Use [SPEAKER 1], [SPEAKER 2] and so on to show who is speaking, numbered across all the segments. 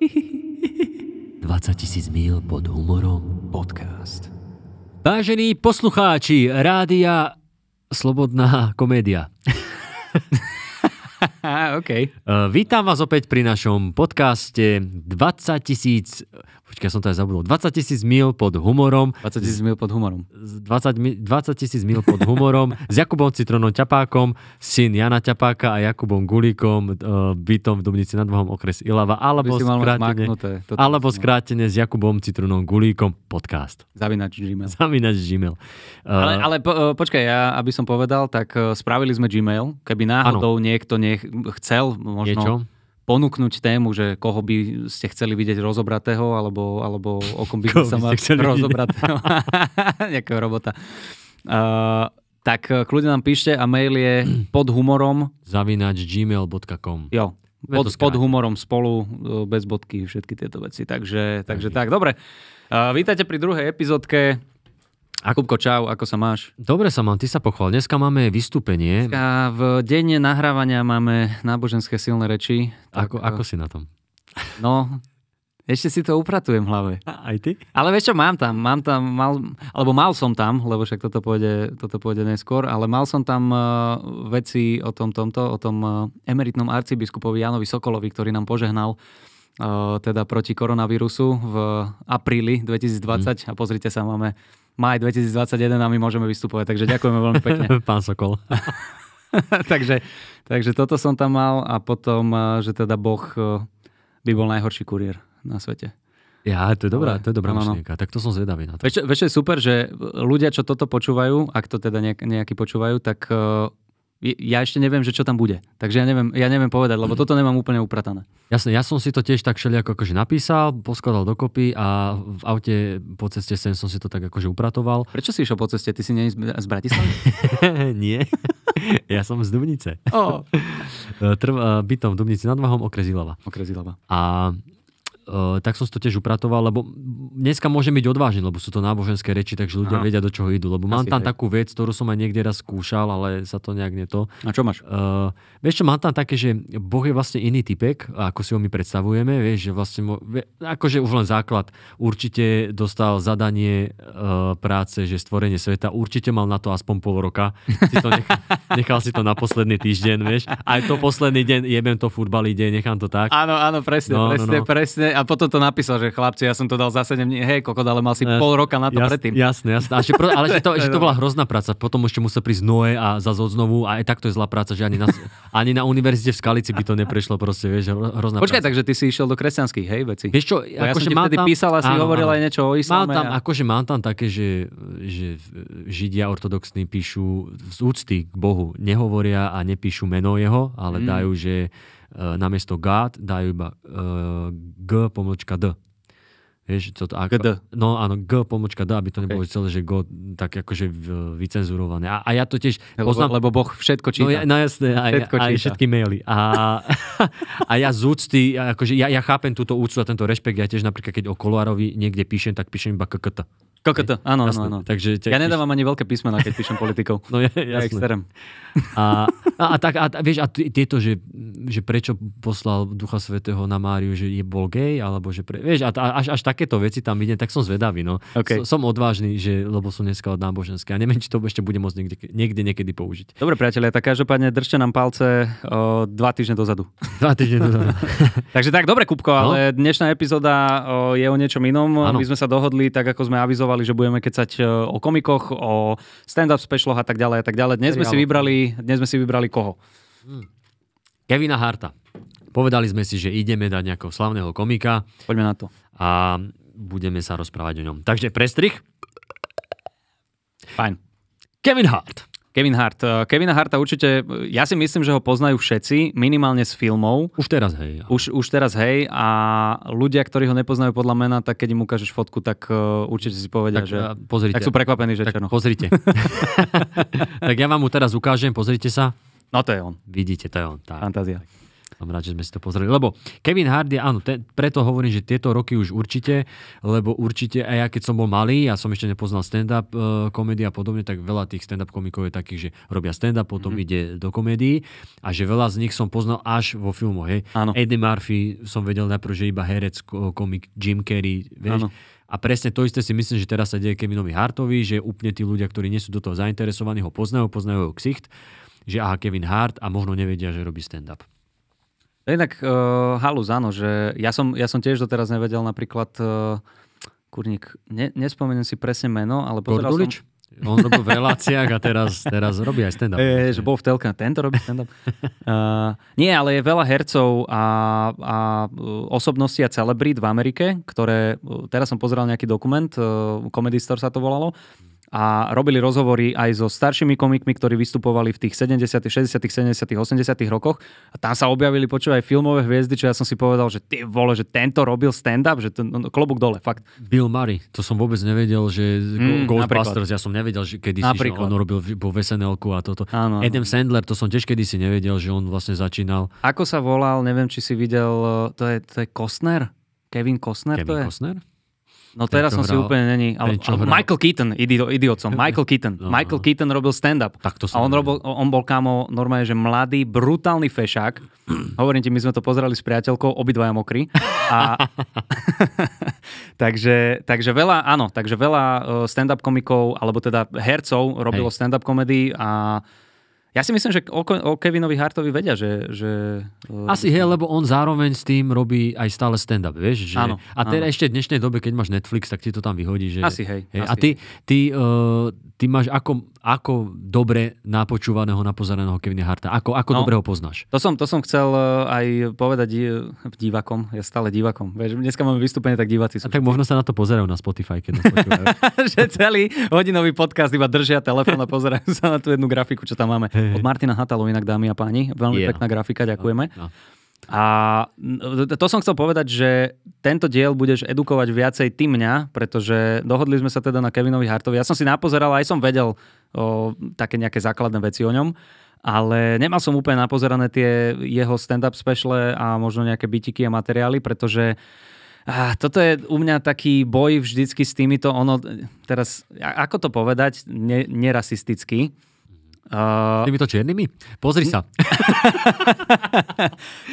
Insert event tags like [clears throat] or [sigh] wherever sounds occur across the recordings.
[SPEAKER 1] 20 [laughs] tisíc mil pod humorom podcast. Vážení poslucháči, rádia Slobodná komédia. [laughs] okay. Uh, vítam vás opäť pri našom podcaste 20 tisíc... Počkaj, som to aj zabudol. 20 tisíc mil pod humorom. 20 tisíc mil pod humorom. 20 tisíc mil pod humorom s Jakubom Citronom Čapákom, syn Jana Čapáka a Jakubom Gulíkom, uh, bytom v Dubnici nad Vohom okres Ilava, alebo skrátene, alebo skrátene s Jakubom Citronom Gulíkom podcast. Zavinač Gmail. Zavinač Gmail. Uh, ale ale
[SPEAKER 2] po, počkaj, ja aby som povedal, tak spravili sme Gmail. Keby náhodou ano. niekto nech, chcel možno Niečo? ponúknuť tému, že koho by ste chceli vidieť rozobratého, alebo, alebo o kom by, by sa mal rozobratého. [laughs] Nejakého robota. Uh, tak kľudne nám píšte a mail je [clears throat] pod humorom
[SPEAKER 1] zavinač gmail.com
[SPEAKER 2] Jo, pod, pod humorom spolu, e, bez bodky, všetky tieto veci. Takže, takže tak, dobre. Uh, vítajte pri druhej epizódke. Akubko, čau, ako sa máš? Dobre sa mám, ty sa
[SPEAKER 1] pochvál. Dneska máme vystúpenie.
[SPEAKER 2] Dneska v denne nahrávania máme náboženské silné reči. Tak... Ako, ako si na tom?
[SPEAKER 1] [laughs] No, ešte si to upratujem v hlave. A
[SPEAKER 2] aj ty? Ale vieš čo, mám tam, mám tam, mal, alebo mal som tam, lebo však toto pôjde, toto pôjde neskôr, ale mal som tam uh, veci o tom tomto, o tom uh, emeritnom arcibiskupovi Janovi Sokolovi, ktorý nám požehnal uh, teda proti koronavírusu v apríli 2020 mm. a pozrite sa, máme maj 2021 a my môžeme vystupovať. Takže ďakujeme veľmi pekne. [laughs] Pán Sokol. [laughs] takže, takže toto som tam mal a potom, eh, že teda Boh eh, by bol najhorší kuriér na svete.
[SPEAKER 1] Ja, to je dobrá, to je dobrá no, no. Tak to som zvedavý na
[SPEAKER 2] to. Vieš, je super, že ľudia, čo toto počúvajú, ak to teda nejak, nejaký počúvajú, tak eh, ja ešte neviem, že čo tam bude. Takže ja neviem, ja neviem povedať, lebo toto
[SPEAKER 1] nemám úplne upratané. Jasne, ja som si to tiež tak všelijako akože napísal, poskladal dokopy a v aute po ceste sem som si to tak akože upratoval. Prečo si išiel po ceste? Ty si nie z Bratislavy? [laughs] nie, [laughs] ja som z Dubnice. Oh. [laughs] Trv, eh, bytom v Dubnici nad Vahom, okres Ilava. Okres Ilava. A Eh, tak som si to tiež upratoval, lebo dneska môžem byť odvážny, lebo sú to náboženské reči, takže ľudia Aha. vedia, do čoho idú. Lebo Asi, mám tam hej. takú vec, ktorú som aj niekde raz skúšal, ale sa to nejak to. A čo máš? Uh, vieš čo, mám tam také, že Boh je vlastne iný typek, ako si ho my predstavujeme, vieš, že vlastne, akože už len základ, určite dostal zadanie uh, práce, že stvorenie sveta, určite mal na to aspoň pol roka, si to nechal, [laughs] nechal si to na posledný týždeň, vieš, aj to posledný deň, jebem to futbalí deň, nechám to tak. Áno, áno, presne, no, no presne, no, no.
[SPEAKER 2] presne, a potom to napísal, že chlapci, ja som to dal za 7 dní, hej, kokot, ale mal si jasne, pol roka na to jasne, predtým. Jasné, jasné. A že, pro, ale [laughs] že to, že to no. bola
[SPEAKER 1] hrozná práca. Potom ešte musel prísť Noé a za znovu a aj takto je zlá práca, že ani na, [laughs] ani na univerzite v Skalici by to neprešlo proste, vieš, hrozná Počkaj,
[SPEAKER 2] práca. takže ty si išiel do kresťanských, hej, veci. Vieš čo, ja akože som ti vtedy tam, písal a si áno, hovoril áno. aj
[SPEAKER 1] niečo o islame. Mám tam, a... akože mám tam také, že, že židia ortodoxní píšu z úcty k Bohu, nehovoria a nepíšu meno jeho, ale mm. dajú, že E, namiesto God dajú iba e, G pomlčka D. Vieš, to, ako, GD. No áno, G pomočka D, aby to okay. nebolo celé, že G tak akože vycenzurované. A, a ja to tiež lebo, poznám... Lebo Boh všetko číta. No, ja, no jasné, aj, všetko aj, aj všetky maily. A, [laughs] a ja z úcty, akože ja, ja chápem túto úctu a tento rešpekt. Ja tiež napríklad, keď o koloárovi niekde píšem, tak píšem iba KKT. KKT, áno, áno, áno. Takže ja nedávam ani veľké písmená, keď píšem politikov. [laughs] No ja, jasné. A, a, a, tak, a, vieš, a tieto, že, že prečo poslal Ducha Svetého na Máriu, že je bol gej, alebo že pre, vieš, a, a, až, až tak takéto veci tam vidím, tak som zvedavý. No. Okay. Som odvážny, že, lebo som dneska od náboženské a neviem, či to ešte bude môcť niekde, niekde niekedy použiť.
[SPEAKER 2] Dobre, priatelia, tak každopádne držte nám palce o, dva týždne dozadu. [laughs]
[SPEAKER 1] Dva týždne dozadu.
[SPEAKER 2] [laughs] Takže tak, dobre, Kupko, no? dnešná epizóda o, je o niečom inom. Ano. My sme sa dohodli, tak ako sme avizovali, že budeme kecať o komikoch, o stand-up specialoch a tak ďalej a tak ďalej. Dnes sme si vybrali, dnes sme si vybrali koho?
[SPEAKER 1] Hmm. Kevina Harta. Povedali sme si, že ideme dať nejakého slavného komika. Poďme na to. A budeme sa rozprávať o ňom. Takže prestrich. Fajn. Kevin Hart.
[SPEAKER 2] Kevin Hart. Eh, Kevina Harta určite, eh, ja si myslím, že ho poznajú všetci, minimálne z filmov. Už teraz hej. Už, už teraz hej a ľudia, ktorí ho nepoznajú podľa mena, tak keď im ukážeš fotku,
[SPEAKER 1] tak eh, určite si povedia, tak, že pozrite. tak sú prekvapení, že tak Černoch. Pozrite. [laughs] tak ja vám mu teraz ukážem, pozrite sa. No to je on. Vidíte, to je on. Tá. Fantázia. Tak. Som rád, že sme si to pozreli. Lebo Kevin Hardy, áno, te, preto hovorím, že tieto roky už určite, lebo určite aj ja, keď som bol malý, ja som ešte nepoznal stand-up uh, e, komédia a podobne, tak veľa tých stand-up komikov je takých, že robia stand-up, potom mm-hmm. ide do komédií a že veľa z nich som poznal až vo filmoch. Hej. Áno. Eddie Murphy som vedel najprv, že iba herec, komik Jim Carrey, vieš. Áno. A presne to isté si myslím, že teraz sa deje Kevinovi Hartovi, že úplne tí ľudia, ktorí nie sú do toho zainteresovaní, ho poznajú, poznajú jeho ksicht, že aha, Kevin Hart a možno nevedia, že robí stand-up.
[SPEAKER 2] Jednak no uh, eh, halu áno, že ja som, ja som tiež doteraz nevedel napríklad, uh, kurník, ne, nespomeniem si presne meno, ale pozeral Gordulič? som... On robil v reláciách a teraz, teraz robí aj stand-up. E, že bol v telke, tento robí stand-up. Uh, [laughs] nie, ale je veľa hercov a, a osobností a celebrít v Amerike, ktoré, teraz som pozeral nejaký dokument, uh, Comedy Store sa to volalo, a robili rozhovory aj so staršími komikmi, ktorí vystupovali v tých 70., 60., 70., 80. rokoch a tam sa objavili počuť aj filmové hviezdy, čo ja som si povedal, že ty vole, že tento robil stand-up, že to no, no klobúk dole, fakt. Bill Murray,
[SPEAKER 1] to som vôbec nevedel, že mm, Ghostbusters, ja som nevedel, že kedy si on robil po vsnl a toto. Áno, Adam Sandler, to som tiež kedysi nevedel, že on vlastne začínal. Ako sa volal,
[SPEAKER 2] neviem, či si videl, eh, to je, to je Kostner? Kevin Costner Kevin to je? Costner? No teraz som hral, si úplne není. Ale, ale Michael Keaton, idio, idiot som. [laughs] Michael Keaton. No. Michael no. Keaton robil stand-up. Tak to a on, robil, on bol kámo normálne, že mladý, brutálny fešák. [clears throat] Hovorím ti, my sme to pozerali s priateľkou, obidvaja mokrí. A... [laughs] takže, takže veľa, áno, takže veľa e, stand-up komikov, alebo teda hercov robilo hey. stand-up komedy a ja si myslím, že o Kevinovi Hartovi vedia, že... že Asi hej,
[SPEAKER 1] lebo on zároveň s tým robí aj stále stand-up, vieš? Že... Áno, a teda ešte v dnešnej dobe, keď máš Netflix, tak ti to tam vyhodí. Že... Asi hej. hej. Asi, a ty, ty, uh, ty máš ako ako dobre napočúvaného, napozeraného Kevina Harta? Ako, ako no, dobre ho poznáš?
[SPEAKER 2] To som, to som chcel eh, aj povedať eh, divakom. Ja stále divakom. Veď, dneska máme vystúpenie, tak diváci sú. A tak možno sa na to pozerajú na
[SPEAKER 1] Spotify, keď nás
[SPEAKER 2] [laughs] že celý hodinový podcast iba držia telefón a pozerajú sa na tú jednu grafiku, čo tam máme. Od Martina Hatalov inak, dámy a páni. Veľmi yeah. No. pekná grafika, ďakujeme. No, no. A to som chcel povedať, že tento diel budeš edukovať viacej ty mňa, pretože dohodli sme sa teda na Kevinovi Hartovi. Ja som si napozeral, aj som vedel o, také nejaké základné veci o ňom, ale nemal som úplne napozerané tie jeho stand-up special a možno nejaké bytiky a materiály, pretože a toto je u mňa taký boj vždycky s týmito, ono, teraz, ako to povedať, ne, nerasisticky, Uh... Tými to čiernymi? Pozri sa.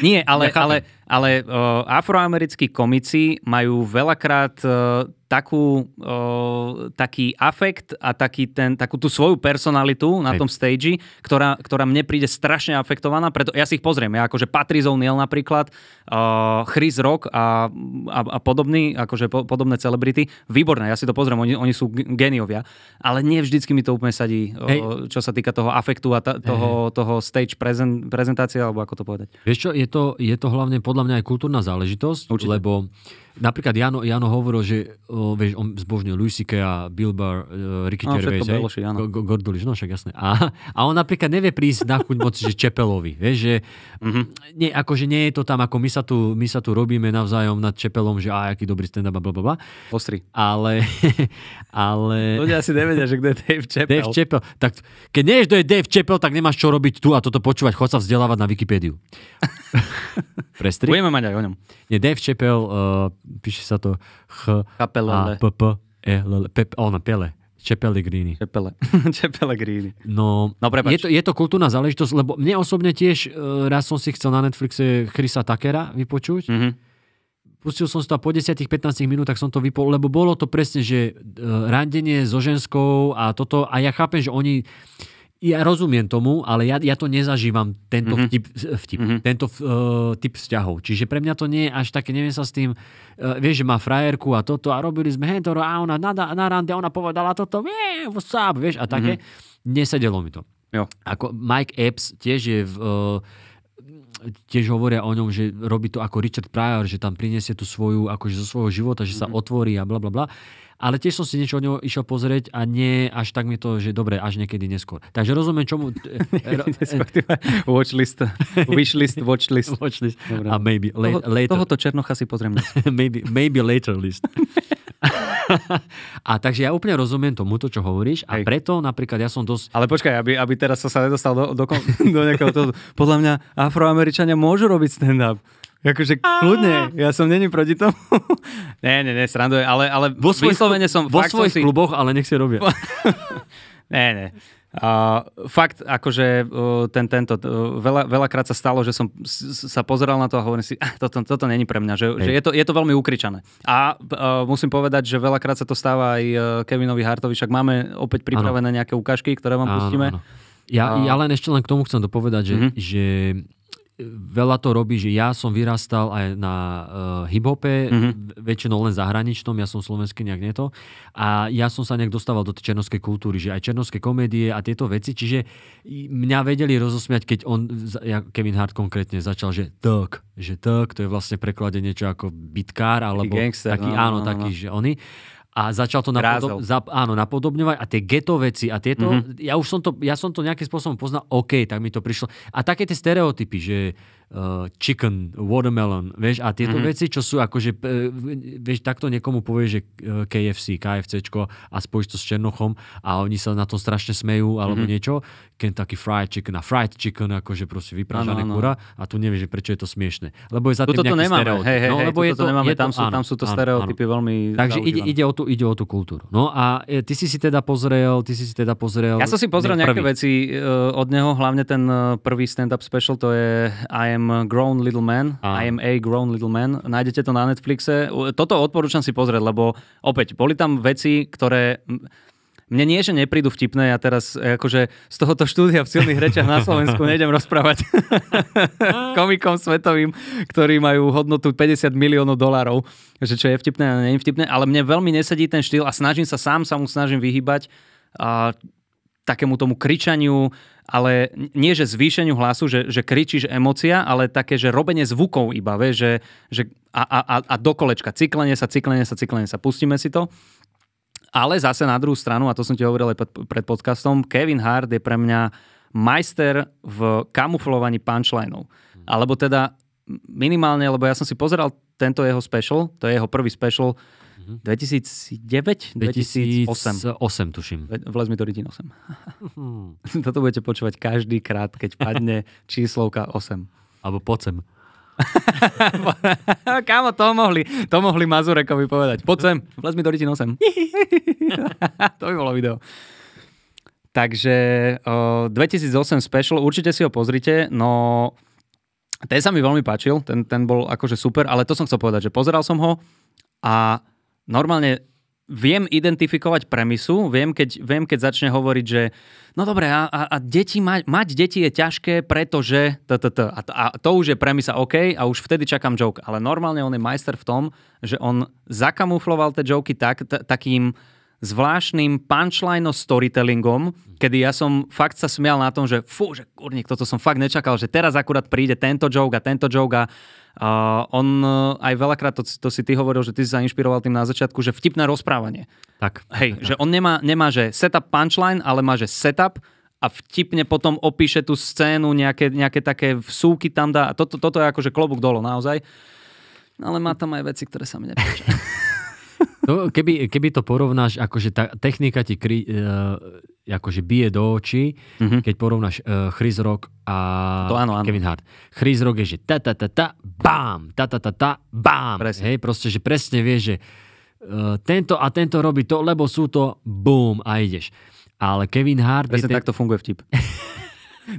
[SPEAKER 2] Nie, ale, ale ale uh, afroamerickí komici majú veľakrát uh, takú, uh, taký afekt a taký ten, takú tú svoju personalitu na Hej. tom stage, ktorá, ktorá mne príde strašne afektovaná, preto ja si ich pozriem. Ja akože Patrice O'Neill napríklad, uh, Chris Rock a, a, a podobný, akože po, podobné celebrity, výborné, ja si to pozriem, oni, oni sú geniovia, ale nie vždycky mi to úplne sadí, uh, čo sa týka toho afektu a ta, toho, toho stage prezen, prezentácie, alebo ako to povedať.
[SPEAKER 1] Vieš čo, je to, je to hlavne podľa podľa mňa aj kultúrna záležitosť, Určite. lebo Napríklad Jano, Jano hovoril, že uh, vieš, on zbožňuje Louis a bilbar uh, e, Ricky no, Gervais, no, go, no však jasné. A, a on napríklad nevie prísť na chuť moc, že Čepelovi, vieš, že mm-hmm. nie, akože nie je to tam, ako my sa tu, my sa tu robíme navzájom nad Čepelom, že a aký dobrý stand-up a blablabla. Ostri. Ale, [laughs] ale... Ľudia
[SPEAKER 2] asi nevedia, že kto je Dave Čepel. Dave Čepel.
[SPEAKER 1] Tak keď nevieš, kto je Dave Čepel, tak nemáš čo robiť tu a toto počúvať, chod sa vzdelávať na Wikipédiu. [laughs] Prestri? Budeme mať aj o ňom. Nie, Dave Čepel, uh, e, píše sa to H a P P E L L Pe, ona, Pele. Čepele gríny. [laughs] Čepele. Čepele gríny. No, no je, to, je to kultúrna záležitosť, lebo mne osobne tiež, e, raz som si chcel na Netflixe Chrisa Takera vypočuť. Mm-hmm. Pustil som si to a po 10-15 minútach som to vypol, lebo bolo to presne, že e, randenie so ženskou a toto, a ja chápem, že oni ja rozumiem tomu, ale ja, ja to nezažívam, tento mm-hmm. vtip, eh, vtip mm-hmm. tento uh, typ vzťahov. Čiže pre mňa to nie je až také, neviem sa s tým, uh, vieš, že má frajerku a toto a robili sme hentoro a ona na, na rande, ona povedala toto, vie, what's up, vieš, a také. Mm-hmm. Nesedelo mi to. Jo. Ako Mike Epps tiež je v, uh, tiež hovoria o ňom, že robí to ako Richard Pryor, že tam prinesie tú svoju, akože zo svojho života, že sa mm-hmm. otvorí a bla bla bla. Ale tiež som si niečo o ňom išiel pozrieť a nie až tak mi to, že dobre, až niekedy neskôr. Takže rozumiem, čomu... E, [laughs] watchlist, wishlist, watchlist. [laughs] watchlist. A maybe toho, later. Tohoto Černocha si pozriem. [laughs] maybe, maybe later list a takže ja úplne rozumiem tomu, to, čo hovoríš a Hej. preto napríklad ja som dosť... Ale počkaj, aby, aby teraz som sa nedostal do, do, [laughs] do nejakého toho... Podľa mňa afroameričania môžu robiť stand-up.
[SPEAKER 2] Akože kľudne, ja som není proti tomu. [laughs] ne, ne, ne, sranduje, ale, ale vo svojich, vyslovene som... Vo svojich som si... kluboch, ale nech si robia. [laughs] ne, ne. A fakt, akože ten, tento, veľa, veľakrát sa stalo, že som sa pozeral na to a hovorím si, ah, toto, toto není pre mňa, že, že je, to, je to veľmi ukričané. A uh, musím povedať, že veľakrát sa to stáva aj e, Kevinovi Hartovi, však máme opäť pripravené ano. nejaké ukážky, ktoré vám ano, pustíme. Ano.
[SPEAKER 1] Ja, ja len ešte len k tomu chcem dopovedať, že, mm-hmm. že veľa to robí, že ja som vyrastal aj na uh, hiphope, mm-hmm. väčšinou len zahraničnom, ja som slovenský nejak neto. A ja som sa nejak dostával do tej černovskej kultúry, že aj černovské komédie a tieto veci, čiže mňa vedeli rozosmiať, keď on, ja, Kevin Hart konkrétne začal, že tak, že tak, to je vlastne preklade niečo ako bitkár, alebo gangster, taký, no, áno, no, taký, no. že oni a začal to napodob, za, áno, napodobňovať a tie geto veci a tieto, mm-hmm. ja už som to, ja som to nejakým spôsobom poznal, OK, tak mi to prišlo. A také tie stereotypy, že uh, chicken, watermelon, vieš, a tieto mm-hmm. veci, čo sú akože, uh, vieš, takto niekomu povieš, že eh, KFC, KFCčko a spojíš to s Černochom a oni sa na to strašne smejú alebo mm-hmm. niečo. Kentucky fried chicken a fried chicken, akože proste vyprážané ano, ano. kura a tu nevieš, že prečo je to smiešne. Lebo je za tým toto nejaký nemáme. stereotyp. Hej, hej, no, lebo je to, nemáme, je to, tam, sú, áno, tam sú to áno, stereotypy áno. veľmi Takže ide, ide, o tú, ide o tú kultúru. No a je, ty si si teda pozrel, ty si si teda pozrel... Ja som si pozrel nejaké prvý.
[SPEAKER 2] veci uh, od neho, hlavne ten prvý stand-up special, to je I am am a grown little man, Aha. I am a grown little man. Nájdete to na Netflixe. Toto odporúčam si pozrieť, lebo opäť, boli tam veci, ktoré mne nie, že neprídu vtipné, ja teraz e, akože z tohoto štúdia v silných rečiach na Slovensku [laughs] nejdem rozprávať [laughs] komikom svetovým, ktorí majú hodnotu 50 miliónov dolárov, že čo je vtipné a nie je vtipné, ale mne veľmi nesedí ten štýl a snažím sa sám, sa mu snažím vyhybať. A takému tomu kričaniu, ale nie že zvýšeniu hlasu, že, že kričíš emocia, ale také, že robenie zvukov iba, vie, že, že a, a, a dokolečka, cyklenie sa, cyklenie sa, cyklenie sa, pustíme si to. Ale zase na druhú stranu, a to som ti hovoril aj pred podcastom, Kevin Hart je pre mňa majster v kamuflovaní punchlinov. Alebo teda minimálne, lebo ja som si pozeral tento jeho special, to je jeho prvý special, 2009? 2008. 2008 tuším. Vlez mi to Ritin 8. Mm-hmm. Toto budete počúvať každý krát, keď padne číslovka 8. Alebo pocem. [laughs] Kámo, to mohli, to mohli Mazurekovi povedať. Poď sem, vlez mi do rytin 8. [laughs] to by bolo video. Takže o, 2008 special, určite si ho pozrite, no ten sa mi veľmi páčil, ten, ten bol akože super, ale to som chcel povedať, že pozeral som ho a normálne viem identifikovať premisu, viem keď, viem, keď začne hovoriť, že no dobre, a, a, a deti mať, mať deti je ťažké, pretože t, t, t, a, a to už je premisa OK a už vtedy čakám joke. Ale normálne on je majster v tom, že on zakamufloval tie joky tak, t, takým zvláštnym punchline storytellingom, kedy ja som fakt sa smial na tom, že fú, že kurník, toto som fakt nečakal, že teraz akurát príde tento joke a tento joke a uh, on uh, aj veľakrát, to, to si ty hovoril, že ty si sa inšpiroval tým na začiatku, že vtipné rozprávanie. Tak. Hej, tak, že tak. on nemá, nemá, že setup punchline, ale má, že setup a vtipne potom opíše tú scénu, nejaké, nejaké také vsúky tam dá. Toto, toto je akože klobúk dolo naozaj. Ale má tam aj veci, ktoré sa mi nepáčia. [laughs]
[SPEAKER 1] No, keby, keby to porovnáš, akože tá technika ti kry, uh, akože bije do očí, mm-hmm. keď porovnáš uh, Chris Rock a to áno, áno. Kevin Hart. Chris Rock je, že ta ta ta ta, bám, ta ta ta ta, bám. Presne. Hej, proste, že presne vieš, že uh, tento a tento robí to, lebo sú to, boom, a ideš. Ale Kevin Hart... Presne je ten... takto funguje vtip. [laughs]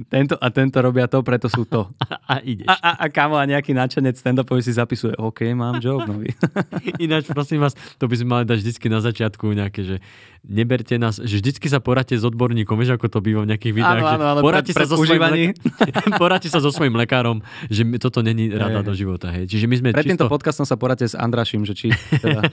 [SPEAKER 1] Tento a tento robia to, preto sú to. A, a ideš. A, a, a kamo a nejaký načenec
[SPEAKER 2] stand si zapisuje, OK, mám job nový.
[SPEAKER 1] [laughs] Ináč, prosím vás, to by sme mali dať vždy na začiatku nejaké, že neberte nás, že vždycky sa poradte s odborníkom, vieš, ako to býva v nejakých videách. Áno, áno, áno, poradte, pre, sa so svojim, [laughs] poradte sa so svojím lekárom, že toto není rada do života. Hej. Čiže my sme Pred čisto... týmto podcastom sa poradte s Andrašim, že či... Teda... [laughs]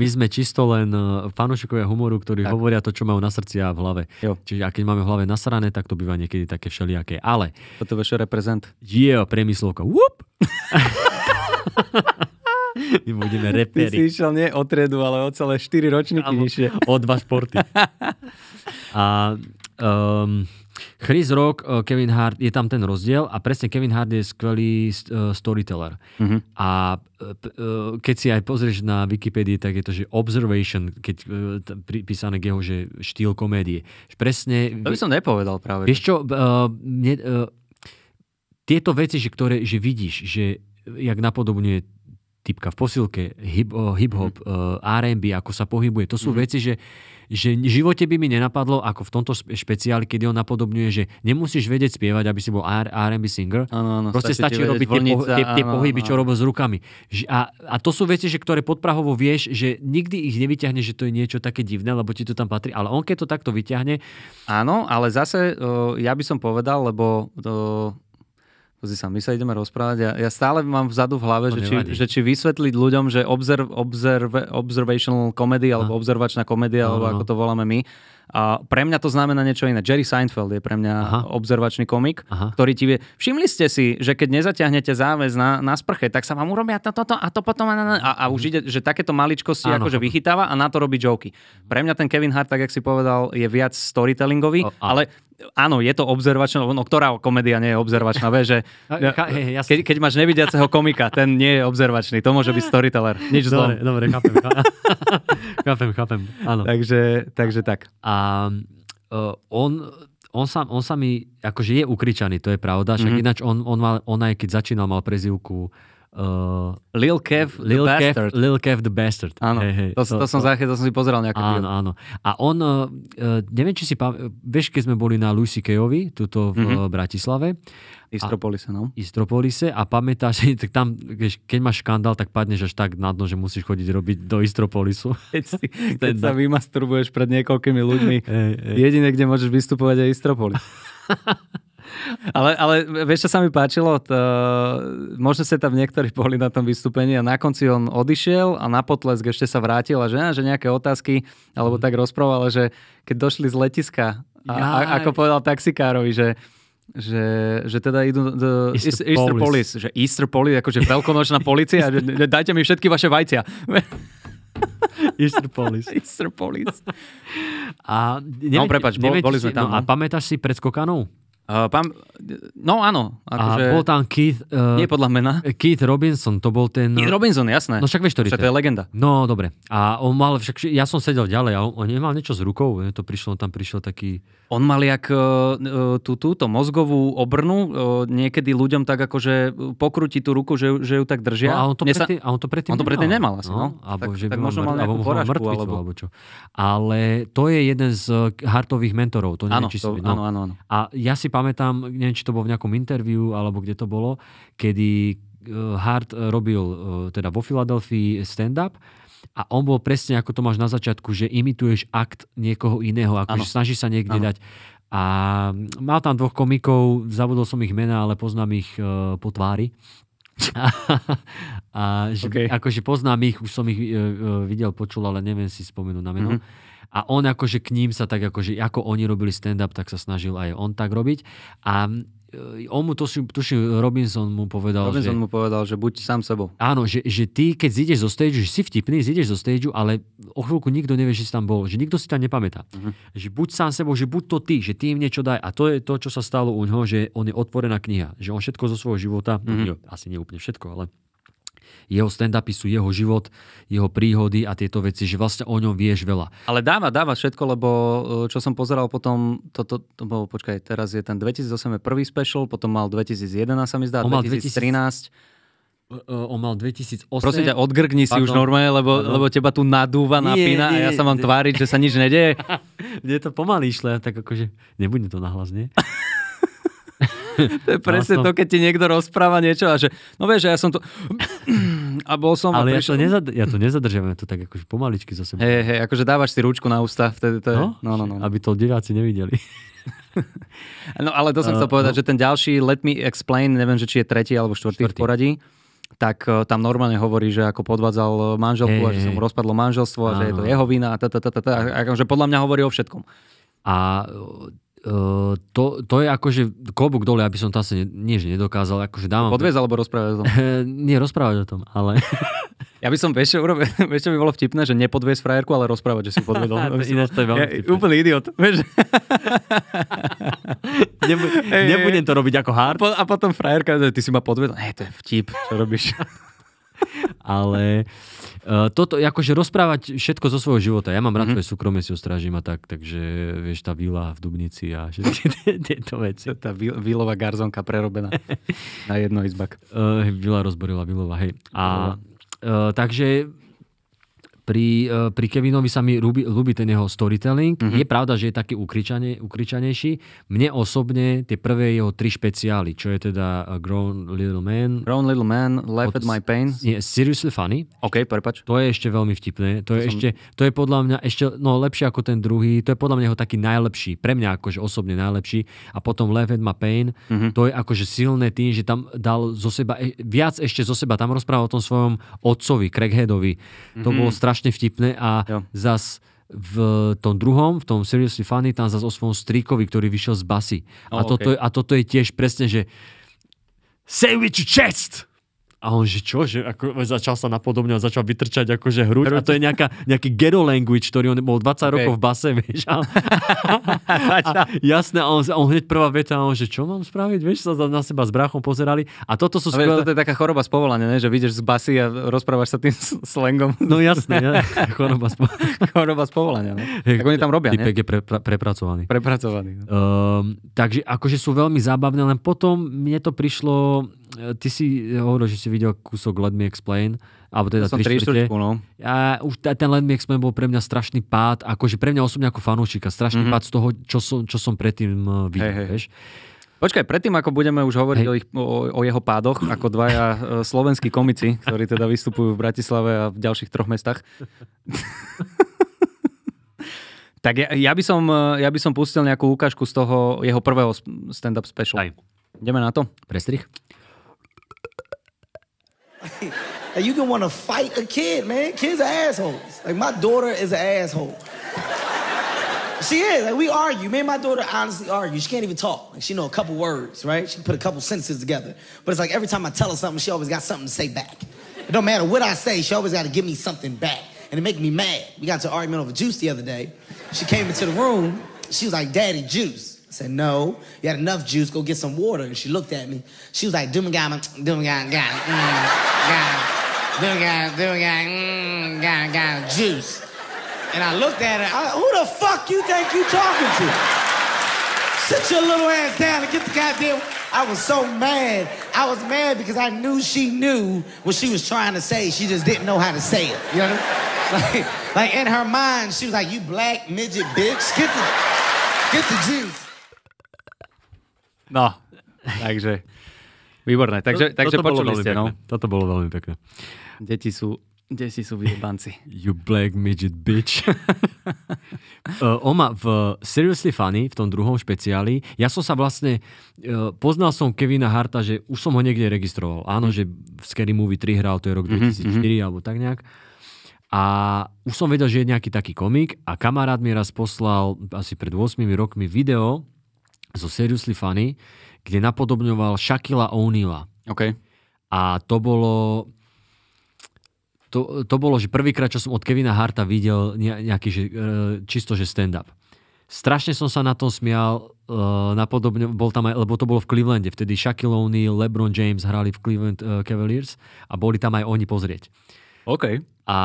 [SPEAKER 1] my sme čisto len fanúšikovia humoru, ktorí tak. hovoria to, čo majú na srdci a v hlave. Jo. Čiže a keď máme v hlave nasrané, tak to býva niekedy také všelijaké. Ale... Toto vešer reprezent. Je, yeah, priemyslovka. Whoop! [laughs] My budeme reperi. Ty si išiel nie o tredu, ale o celé 4 ročníky vyššie. O dva športy. A um, Chris Rock, eh, Kevin Hart, je tam ten rozdiel a presne Kevin Hart je skvelý eh, storyteller. Mm-hmm. A eh, keď si aj pozrieš na Wikipedii, tak je to, že observation, keď pripísané k jeho, že štýl komédie. Presne... To by som nepovedal práve. Vieš čo, uh, mne, uh, tieto veci, že, ktoré, že vidíš, že jak napodobňuje typka v posilke, eh, hip-hop, mm. Eh, R&B, ako sa pohybuje. To sú mm. veci, že, že v živote by mi nenapadlo, ako v tomto špeciáli, kedy on napodobňuje, že nemusíš vedieť spievať, aby si bol R&B singer. Ano, ano, Proste stačí robiť tie, po, tie, tie pohyby, ano. čo robil s rukami. A, a to sú veci, že ktoré podprahovo vieš, že nikdy ich nevyťahne, že to je niečo také divné, lebo ti to tam patrí. Ale on keď to takto vyťahne... Áno, ale zase uh, ja by som povedal, lebo... Uh Pozri sa, my sa ideme rozprávať Ja,
[SPEAKER 2] ja stále mám vzadu v hlave, že či, že či vysvetliť ľuďom, že observ, observ, observational comedy alebo Aha. observačná komédia, alebo ako to voláme my. A pre mňa to znamená niečo iné. Jerry Seinfeld je pre mňa Aha. observačný komik, Aha. ktorý ti vie... Všimli ste si, že keď nezatiahnete záväz na, na sprche, tak sa vám urobia toto to, to, a to potom... A, a, a už mhm. ide, že takéto maličkosti ano, akože vychytáva a na to robí joky. Pre mňa ten Kevin Hart, tak jak si povedal, je viac storytellingový, o, ale áno, je to observačná, no ktorá komédia nie je observačná, vie, že [laughs] no, no, keď, keď máš nevidiaceho komika, ten nie je observačný, to môže byť eh. storyteller, nič zlom. Dobre, dobre, chápem,
[SPEAKER 1] [laughs] chápem, chápem, áno. Takže, takže tak. A uh, on, on, sa, on sa mi, akože je ukričaný, to je pravda, však mm-hmm. ináč on, on, mal, on aj keď začínal, mal prezivku Uh, Lil Kev Lil the Kev, Bastard. Lil Kev the Bastard. Áno, hey, hey, to, to, to, no, som to... No. to som si pozeral nejakú Áno, áno. A on, uh, uh, neviem, či si pam... vieš, keď sme boli na Lucy Kejovi, tuto v mm-hmm. Bratislave. Istropolise, no. Istropolise a pamätáš, [laughs] tak tam, keď, keď máš škandál, tak padneš až tak na dno, že musíš chodiť robiť do Istropolisu.
[SPEAKER 2] [laughs] Keď, si, [laughs] keď sa vymasturbuješ pred niekoľkými ľuďmi, hey, hey. jedine, kde môžeš vystupovať je Istropolis ale, ale vieš, čo sa mi páčilo? To, možno ste tam niektorí boli na tom vystúpení a na konci on odišiel a na potlesk ešte sa vrátil a že, že nejaké otázky, alebo mhm. tak rozprával, že keď došli z letiska, a, a, ako povedal taxikárovi, že že, že teda idú do Easter, Easter Police. Police. Že Easter Police, akože veľkonočná policia, [laughs] dajte mi všetky vaše vajcia. [laughs] Easter Police. Easter Police. A nevie, no, prepač, neviete, boli sme tam. No, a no.
[SPEAKER 1] pamätáš si pred skokanou?
[SPEAKER 2] Uh, eh, pam... No áno. Akože... A bol tam Keith...
[SPEAKER 1] Uh, nie podľa mena. Keith Robinson, to bol ten... Keith Robinson, jasné. No však vieš, ktorý to je. legenda. No dobre. A on mal, však ja som sedel ďalej a on, nemal niečo s rukou, ne? to prišlo, tam prišiel taký... On mal jak
[SPEAKER 2] uh, tú, túto mozgovú obrnu, uh, niekedy ľuďom tak akože pokrúti
[SPEAKER 1] tú ruku, že, že ju tak držia. No, a, on to Nesa... predtým, a on to predtým on to predtým nemal. nemal asi, no. no? Alebo tak, že tak možno mal, nejakú poražku, mŕtvicu, alebo... alebo čo. Ale to je jeden z Hartových mentorov, to neviem, áno, či to, si... No. Áno, áno, áno. A ja si pamätám, neviem, či to bolo v nejakom interviu, alebo kde to bolo, kedy eh, Hart eh, robil eh, teda vo Filadelfii stand-up a on bol presne, ako to máš na začiatku, že imituješ akt niekoho iného, ako snaží sa niekde ano. dať. A mal tam dvoch komikov, zabudol som ich mená, ale poznám ich uh, po tvári. a, [laughs] a že, okay. akože poznám ich, už som ich uh, videl, počul, ale neviem si spomenúť na meno. Mm-hmm a on akože k ním sa tak akože, ako oni robili stand-up, tak sa snažil aj on tak robiť. A e, on mu, si, tuším, Robinson mu povedal, Robinson že, mu povedal, že buď sám sebou. Áno, že, že ty, keď zídeš zo stage, že si vtipný, zídeš zo stage, ale o chvíľku nikto nevie, že si tam bol, že nikto si tam nepamätá. Uh-huh. Že buď sám sebou, že buď to ty, že ty im niečo daj. A to je to, čo sa stalo u neho, že on je otvorená kniha, že on všetko zo svojho života, uh-huh. Mhm. jo, asi neúplne všetko, ale jeho stand-upy sú jeho život, jeho príhody a tieto veci, že vlastne o ňom vieš veľa.
[SPEAKER 2] Ale dáva, dáva všetko, lebo e, čo som pozeral potom, to, to, to to, počkaj, teraz je ten 2008 je prvý special, potom mal 2011 sa mi zdá, on 2013.
[SPEAKER 1] E, e, on mal 2008. Prosím ťa, odgrgni si pardon, už normálne, lebo, lebo teba tu nadúva, napína nie, nie, a ja sa mám tváriť, že sa nič nedeje. [laughs] Mne to pomaly išlo, tak akože, nebudem to nahlas, nie? [laughs] [laughs] to je presne to, keď ti niekto rozpráva niečo a že, no
[SPEAKER 2] vieš, ja som to... [clears throat] A bol som... Ale ja, to nezad...
[SPEAKER 1] ja to nezadržiavam, to tak akože pomaličky
[SPEAKER 2] zase. Hej, hej, akože dávaš si ručku na ústa, vtedy to je... No,
[SPEAKER 1] no, no, no. no. Aby to diváci nevideli.
[SPEAKER 2] [laughs] no ale to som eh, chcel povedať, no. že ten ďalší Let Me Explain, neviem, že či je tretí alebo štvrtý, štvrtý. v poradí, tak eh, tam normálne hovorí, že ako podvádzal manželku hey, a že sa mu rozpadlo manželstvo a že je to jeho
[SPEAKER 1] vina a, a, a, a, a, a, a, a, podľa mňa hovorí o všetkom. A Eh, to, to je akože klobúk dole, aby som to asi nie, že nedokázal. Akože dávam... Podvez alebo
[SPEAKER 2] rozprávať o tom? [laughs] nie, rozprávať o tom, ale... [laughs] ja by som vieš, urobil, [laughs] vieš, by bolo vtipné, že nepodviez frajerku, ale rozprávať, že si podvedol. Ináč to je veľmi ja, Úplný idiot. Vieš? Nebu- hey, nebudem to robiť ako hard. A potom
[SPEAKER 1] frajerka, ty si ma podvedol. Hey, to je vtip, čo robíš. ale... Eh, toto, akože rozprávať všetko zo svojho života. Ja mám rád mm-hmm. tvoje súkromie, si ostražím a tak, takže vieš, tá vila v Dubnici a všetky
[SPEAKER 2] [laughs] tieto veci. Tá vilová garzonka prerobená [laughs]
[SPEAKER 1] na jedno izbak. Uh, eh, vila rozborila, vilová, hej. A, uh, takže pri, e, pri Kevinovi sa mi ľúbi, ten jeho storytelling. Mm-hmm. Je pravda, že je taký ukričane, ukričanejší. Mne osobne tie prvé jeho tri špeciály, čo je teda e, Grown Little Man. Grown Little Man, Life od, at My Pain. Nie, Seriously Funny. OK, prepač. To je ešte veľmi vtipné. To, to je som... ešte, to je podľa mňa ešte no, lepšie ako ten druhý. To je podľa mňa jeho taký najlepší. Pre mňa akože osobne najlepší. A potom Life at My Pain. Mm-hmm. To je akože silné tým, že tam dal zo seba, e, viac ešte zo seba, tam rozprával o tom svojom otcovi, Craigheadovi. Mm-hmm. To mhm. bolo strašné strašne vtipné a jo. zas v tom druhom, v tom Seriously Funny, tam zase o svojom strikovi, ktorý vyšiel z basy. Oh, a, okay. toto, a toto je tiež presne, že Say with your chest! a on, že čo, že ako začal sa napodobne a začal vytrčať akože hruď a to je nejaká, nejaký ghetto language, ktorý on bol 20 okay. rokov v base, vieš. A, a, [laughs] a, jasné, a on, a on hneď prvá veta, a on, že čo mám spraviť, vieš, sa na seba s brachom pozerali. A toto sú skvelé... Toto je taká
[SPEAKER 2] choroba z povolania, ne? že vidieš z basy a rozprávaš sa tým slangom. No jasné, ja, [laughs] choroba, z po...
[SPEAKER 1] [laughs] choroba z povolania. Ne? Tak oni tam robia, ne? je pre, pre, prepracovaný. Prepracovaný. No. Um, takže akože sú veľmi zábavné, len potom mne to prišlo Eh, ty si eh, hovoril, že si videl kúsok Let Me Explain, alebo teda ja 3 štvrte. no. A už ten Let Me Explain bol pre mňa strašný pád, akože pre mňa osobne ako fanúšika, strašný mm-hmm. pád z toho, čo som, čo som predtým eh, videl, hey, hey.
[SPEAKER 2] vieš. Počkaj, predtým ako budeme už hovoriť hey. o, ich, o, o jeho pádoch, ako dvaja slovenskí komici, ktorí teda vystupujú v Bratislave a v ďalších troch mestách. [laughs] tak ja, ja, by som, ja by som pustil nejakú ukážku z toho jeho prvého stand-up special. Aj. Ideme na to? Prestrich?
[SPEAKER 3] like you can want to fight a kid, man. Kids are assholes. Like my daughter is an asshole. she is. Like we argue. Me and my daughter honestly argue. She can't even talk. Like she know a couple words, right? She put a couple sentences together. But it's like every time I tell her something, she always got something to say back. It don't matter what I say, she always got to give me something back. And it make me mad. We got to an argument over juice the other day. She came into the room. She was like, "Daddy, juice." I said, no, you had enough juice, go get some water. And she looked at me. She was like, Dumagama, Dumagama, mm. Then we got, then we got, mm, got, got juice. And I looked at her, I, who the fuck you think you talking to? Sit your little ass down and get the goddamn. I was so mad. I was mad because I knew she knew what she was trying to say. She just didn't know how to say it. You know what I mean? [laughs] Like, like in her mind, she was like, you black midget bitch, get the, get the juice.
[SPEAKER 2] No, takže. Výborné, takže, to, takže toto počuli ste, no.
[SPEAKER 1] Toto bolo veľmi pekné. Deti sú Deti sú vyjebanci. You black midget bitch. [laughs] uh, Oma, v Seriously Funny, v tom druhom špeciáli, ja som sa vlastne, uh, poznal som Kevina Harta, že už som ho niekde registroval. Áno, mm. že v Scary Movie 3 hral, to je rok 2004 mm-hmm. Mhm. alebo tak nejak. A už som vedel, že je nejaký taký komik a kamarát mi raz poslal asi pred 8 rokmi video zo Seriously Funny, kde napodobňoval Shakila O'Neala. Okay. A to bolo to, to bolo, že prvýkrát, čo som od Kevina Harta videl nejaký, že, e, čisto, že stand-up. Strašne som sa na tom smial, e, napodobne, bol tam aj, lebo to bolo v Clevelande, vtedy Shaquille O'Neal, LeBron James hrali v Cleveland e, Cavaliers a boli tam aj oni pozrieť. OK. A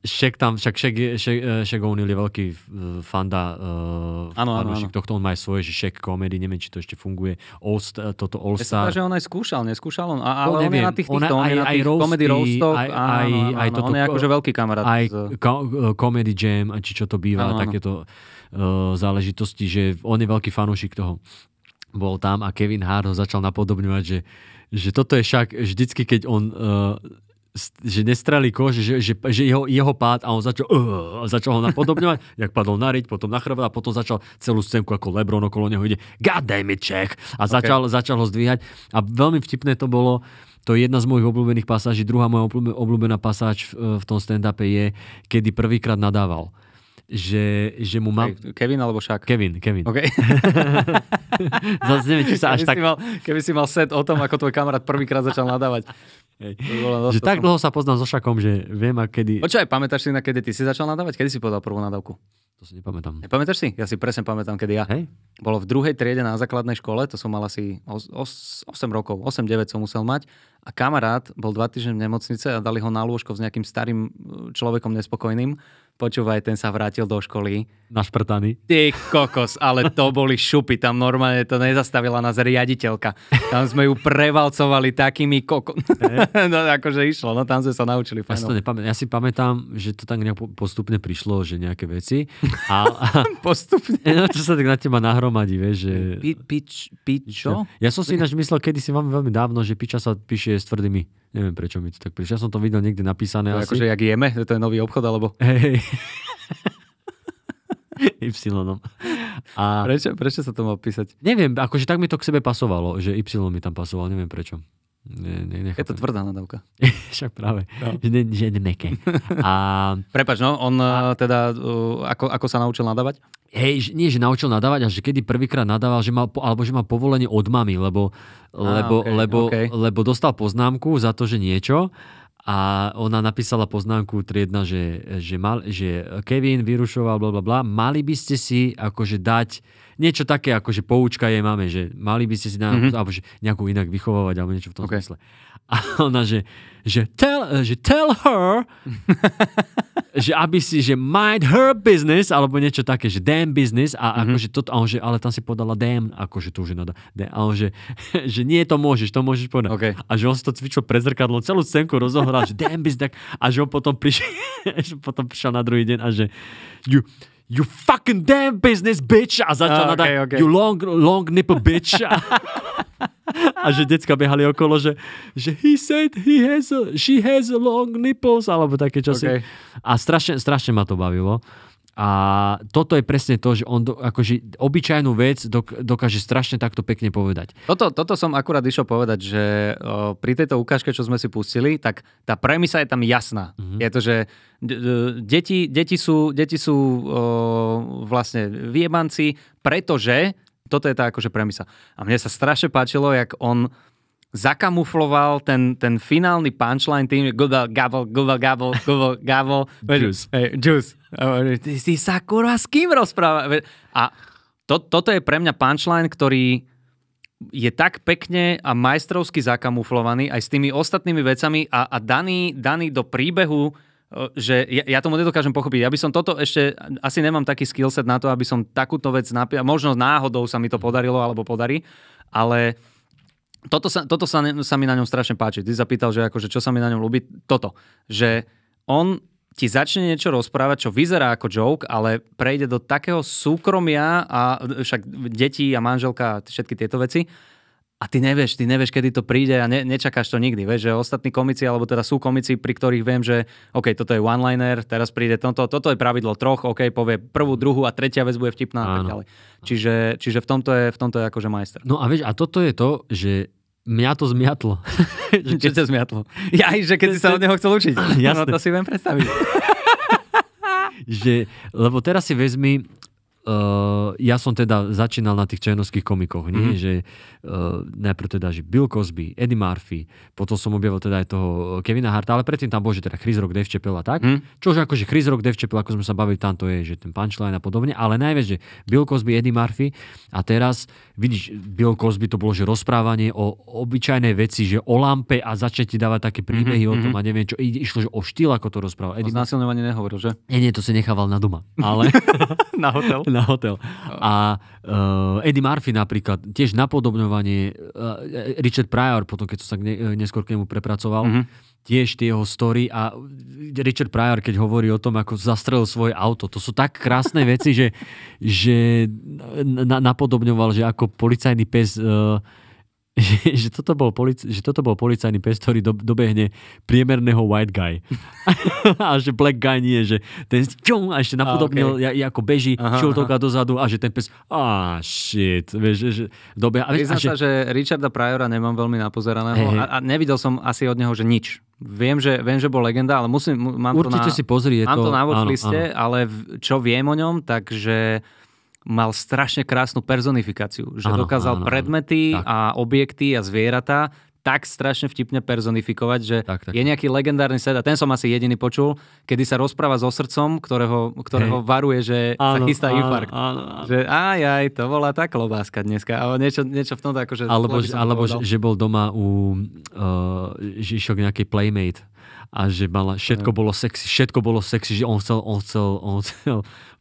[SPEAKER 1] však tam, však Shaq, je, Shaq, eh, Shaq je veľký eh, fanda uh, eh, ano, ano, ano. tohto, on má aj svoje, že Shaq Comedy, neviem, či to ešte funguje, All, toto All Star. Ja
[SPEAKER 2] že on aj skúšal, neskúšal on, ale on je na tých, týchto, on je na tých roasty, Comedy Roastoch, aj, áno, aj, áno, áno, aj toto, on je akože veľký kamarát. Aj z...
[SPEAKER 1] Comedy Jam, či čo to býva, áno, takéto uh, záležitosti, že on je veľký fanúšik toho bol tam a Kevin Hart ho začal napodobňovať, že, že toto je však vždycky, keď on uh, že nestrali kož, že, že, že jeho, jeho pád a on začal, uh, začal ho napodobňovať, [laughs] jak padol na riť, potom na chrbát a potom začal celú scénku, ako Lebron okolo neho ide, god damn it, Čech! A začal, okay. začal ho zdvíhať a veľmi vtipné to bolo, to je jedna z mojich obľúbených pasáží, druhá moja obľúbená pasáž v, v tom stand-upe je, kedy prvýkrát nadával že, že mu mám... Kevin alebo Šak? Kevin, Kevin. Okay. [laughs] Zase neviem, či sa až keby tak... Si mal,
[SPEAKER 2] keby si mal set o tom, ako tvoj kamarát prvýkrát začal nadávať že tak dlho sa
[SPEAKER 1] poznám so Šakom, že viem a kedy...
[SPEAKER 2] Počkaj, pamätáš si na kedy ty si začal nadávať? Kedy si podal prvú nadávku? To si nepamätám. Nepamätáš si? Ja si presne pamätám, kedy ja. Hej. Bolo v druhej triede na základnej škole, to som mal asi 8 rokov, 8-9 som musel mať. A kamarát bol dva týždne v nemocnice a dali ho na lôžko s nejakým starým človekom nespokojným. Počúvaj, ten sa vrátil do školy Našprtaný. Ty kokos, ale to boli šupy, tam normálne to nezastavila nás riaditeľka. Tam sme ju prevalcovali takými koko...
[SPEAKER 1] [laughs] no, akože išlo, no tam sme sa naučili. Ja, to nepam- ja si pamätám, že to tak nejak postupne prišlo, že nejaké veci. A, a... [laughs] postupne? [laughs] No, čo sa tak na teba nahromadí, vieš, že... Pi, pič, pičo? Ja som si ináč myslel, kedy si mám veľmi dávno, že piča sa píše s tvrdými. Neviem, prečo mi to tak prišlo. Ja som to videl niekde napísané. To asi. akože, jak jeme, to je nový obchod, alebo... Hey. [laughs] Y. A... Prečo, prečo sa to mal písať? Neviem, akože tak mi to k sebe pasovalo, že Y mi tam pasoval, neviem prečo. Ne, ne, je to tvrdá nadávka. [laughs] Však práve. No. Že, že meké. A... [laughs] Prepač, no, on a... E, teda, uh, ako, ako sa naučil nadávať? Hej, nie, že naučil nadávať, a že kedy prvýkrát nadával, že mal, alebo že mal povolenie od mami, lebo, a, lebo, okay, lebo, okay. lebo dostal poznámku za to, že niečo a ona napísala poznámku triedna, že, že, mal, že Kevin vyrušoval, bla, bla, bla, mali by ste si akože dať niečo také, ako že poučka jej máme, že mali by ste si na, mm-hmm. alebo že nejakú inak vychovávať, alebo niečo v tom okay. zmysle. A ona, že, že, tell, že tell her, [laughs] že aby si, že mind her business, alebo niečo také, že damn business, a mm-hmm. akože toto, a on, že, ale tam si podala damn, akože to už nada, damn, a on, že, [laughs] že nie to môžeš, to môžeš povedať. Okay. A že on si to cvičil pred zrkadlom, celú scénku rozohral, že damn business, a že on potom prišiel, [laughs] že potom prišiel na druhý deň a že you, you fucking damn business, bitch! A začal oh, okay, nadať, okay. you long, long nipple, bitch! A, [laughs] a že decka behali okolo, že, že he said he has a, she has a long nipples, alebo také čosi. Okay. A strašne, strašne ma to bavilo. A toto je presne to, že on do, akože obyčajnú vec dok, dokáže strašne takto pekne povedať.
[SPEAKER 2] Toto, toto som akurát išiel povedať, že o, pri tejto ukážke, čo sme si pustili, tak tá premisa je tam jasná. Mm-hmm. Je to, že deti, deti sú, deti sú o, vlastne vyjebanci, pretože toto je tá akože premisa. A mne sa strašne páčilo, jak on zakamufloval ten, ten finálny punchline tým, že gobel, gabel, gobel, gabel, gobel, gabel. [laughs] juice. juice. Ty si sa kurva s kým rozpráva? A to, toto je pre mňa punchline, ktorý je tak pekne a majstrovsky zakamuflovaný aj s tými ostatnými vecami a, a daný, daný do príbehu, e, že ja, ja tomu nedokážem pochopiť. Ja by som toto ešte, asi nemám taký skillset na to, aby som takúto vec napísal. Možno náhodou sa mi to podarilo, alebo podarí, ale toto sa, toto sa, sa mi na ňom strašne páči. Ty zapýtal, že akože, čo sa mi na ňom ľúbi. Toto, že on ti začne niečo rozprávať, čo vyzerá ako joke, ale prejde do takého súkromia a však deti a manželka a všetky tieto veci, a ty nevieš, ty nevieš, kedy to príde a ne, nečakáš to nikdy. Vieš, že ostatní komici, alebo teda sú komici, pri ktorých viem, že OK, toto je one-liner, teraz príde toto, toto je pravidlo troch, OK, povie prvú, druhú a tretia vec bude vtipná a tak ďalej. Čiže, čiže v, tomto je, v tomto je
[SPEAKER 1] akože majster. No a vieš, a toto je to, že mňa to zmiatlo. Čo [laughs] ťa zmiatlo? Ja, že keď si sa od neho chcel učiť. Jasné. No to si viem predstaviť. [laughs] že, lebo teraz si vezmi, uh, ja som teda začínal na tých černovských komikoch, nie? Mm-hmm. že uh, najprv teda, že Bill Cosby, Eddie Murphy, potom som objavil teda aj toho eh, Kevina Harta, ale predtým tam bol, že teda Chris Rock, Dave Chappell a tak. Mm-hmm. ako akože Chris Rock, Dave Chappell, ako sme sa bavili, tam to je, že ten punchline a podobne, ale najviac, že Bill Cosby, Eddie Murphy a teraz, vidíš, Bill Cosby to bolo, že rozprávanie o obyčajnej veci, že o lampe a začne ti dávať také mhm, príbehy mm-hmm. o mhm. tom a neviem čo, išlo, že o štýl, ako to rozprával. Eddie... O znásilňovanie nehovoril, že? Nie, nie, to si nechával na doma, ale... [laughs] na hotel na hotel. No. A uh, Eddie Murphy napríklad, tiež napodobňovanie, uh, Richard Pryor, potom keď som sa ne, eh, neskôr k nemu prepracoval, mm-hmm. tiež tie jeho story a Richard Pryor, keď hovorí o tom, ako zastrelil svoje auto, to sú tak krásne veci, že, že na, napodobňoval, že ako policajný pes uh, že, [laughs] že, toto, bol polic, že toto bol policajný pes, ktorý do, dobehne priemerného white guy. [laughs] a že black guy nie, že ten čum, a ešte napodobnil, ah, okay. ja, ako beží, šultovka dozadu a že ten pes, a ah, shit, vieš, že
[SPEAKER 2] dobehne. A, vieš, a že... sa, že Richarda Pryora nemám veľmi napozeraného hey, a, a nevidel som asi od neho, že nič. Viem že, viem, že bol legenda, ale musím, mám Určite to na, si pozrie mám to, to na áno, liste, áno. ale čo viem o ňom, takže mal strašne krásnu personifikáciu, že ano, dokázal ano, predmety áno. a objekty a zvieratá tak strašne vtipne personifikovať, že tak, tak. je nejaký legendárny set a ten som asi jediný počul, kedy sa rozpráva so srdcom, ktorého, ktorého hey. varuje, že ano, sa chystá ano, infarkt. Ano, ano. Že aj, aj, to bola tá klobáska dneska. Ale niečo, niečo v tomto akože... Alebo, že, alebo že
[SPEAKER 1] bol doma u... Uh, že išiel k nejakej playmate a že mala, všetko bolo sexy, všetko bolo sexy, že on chcel, on chcel, on chcel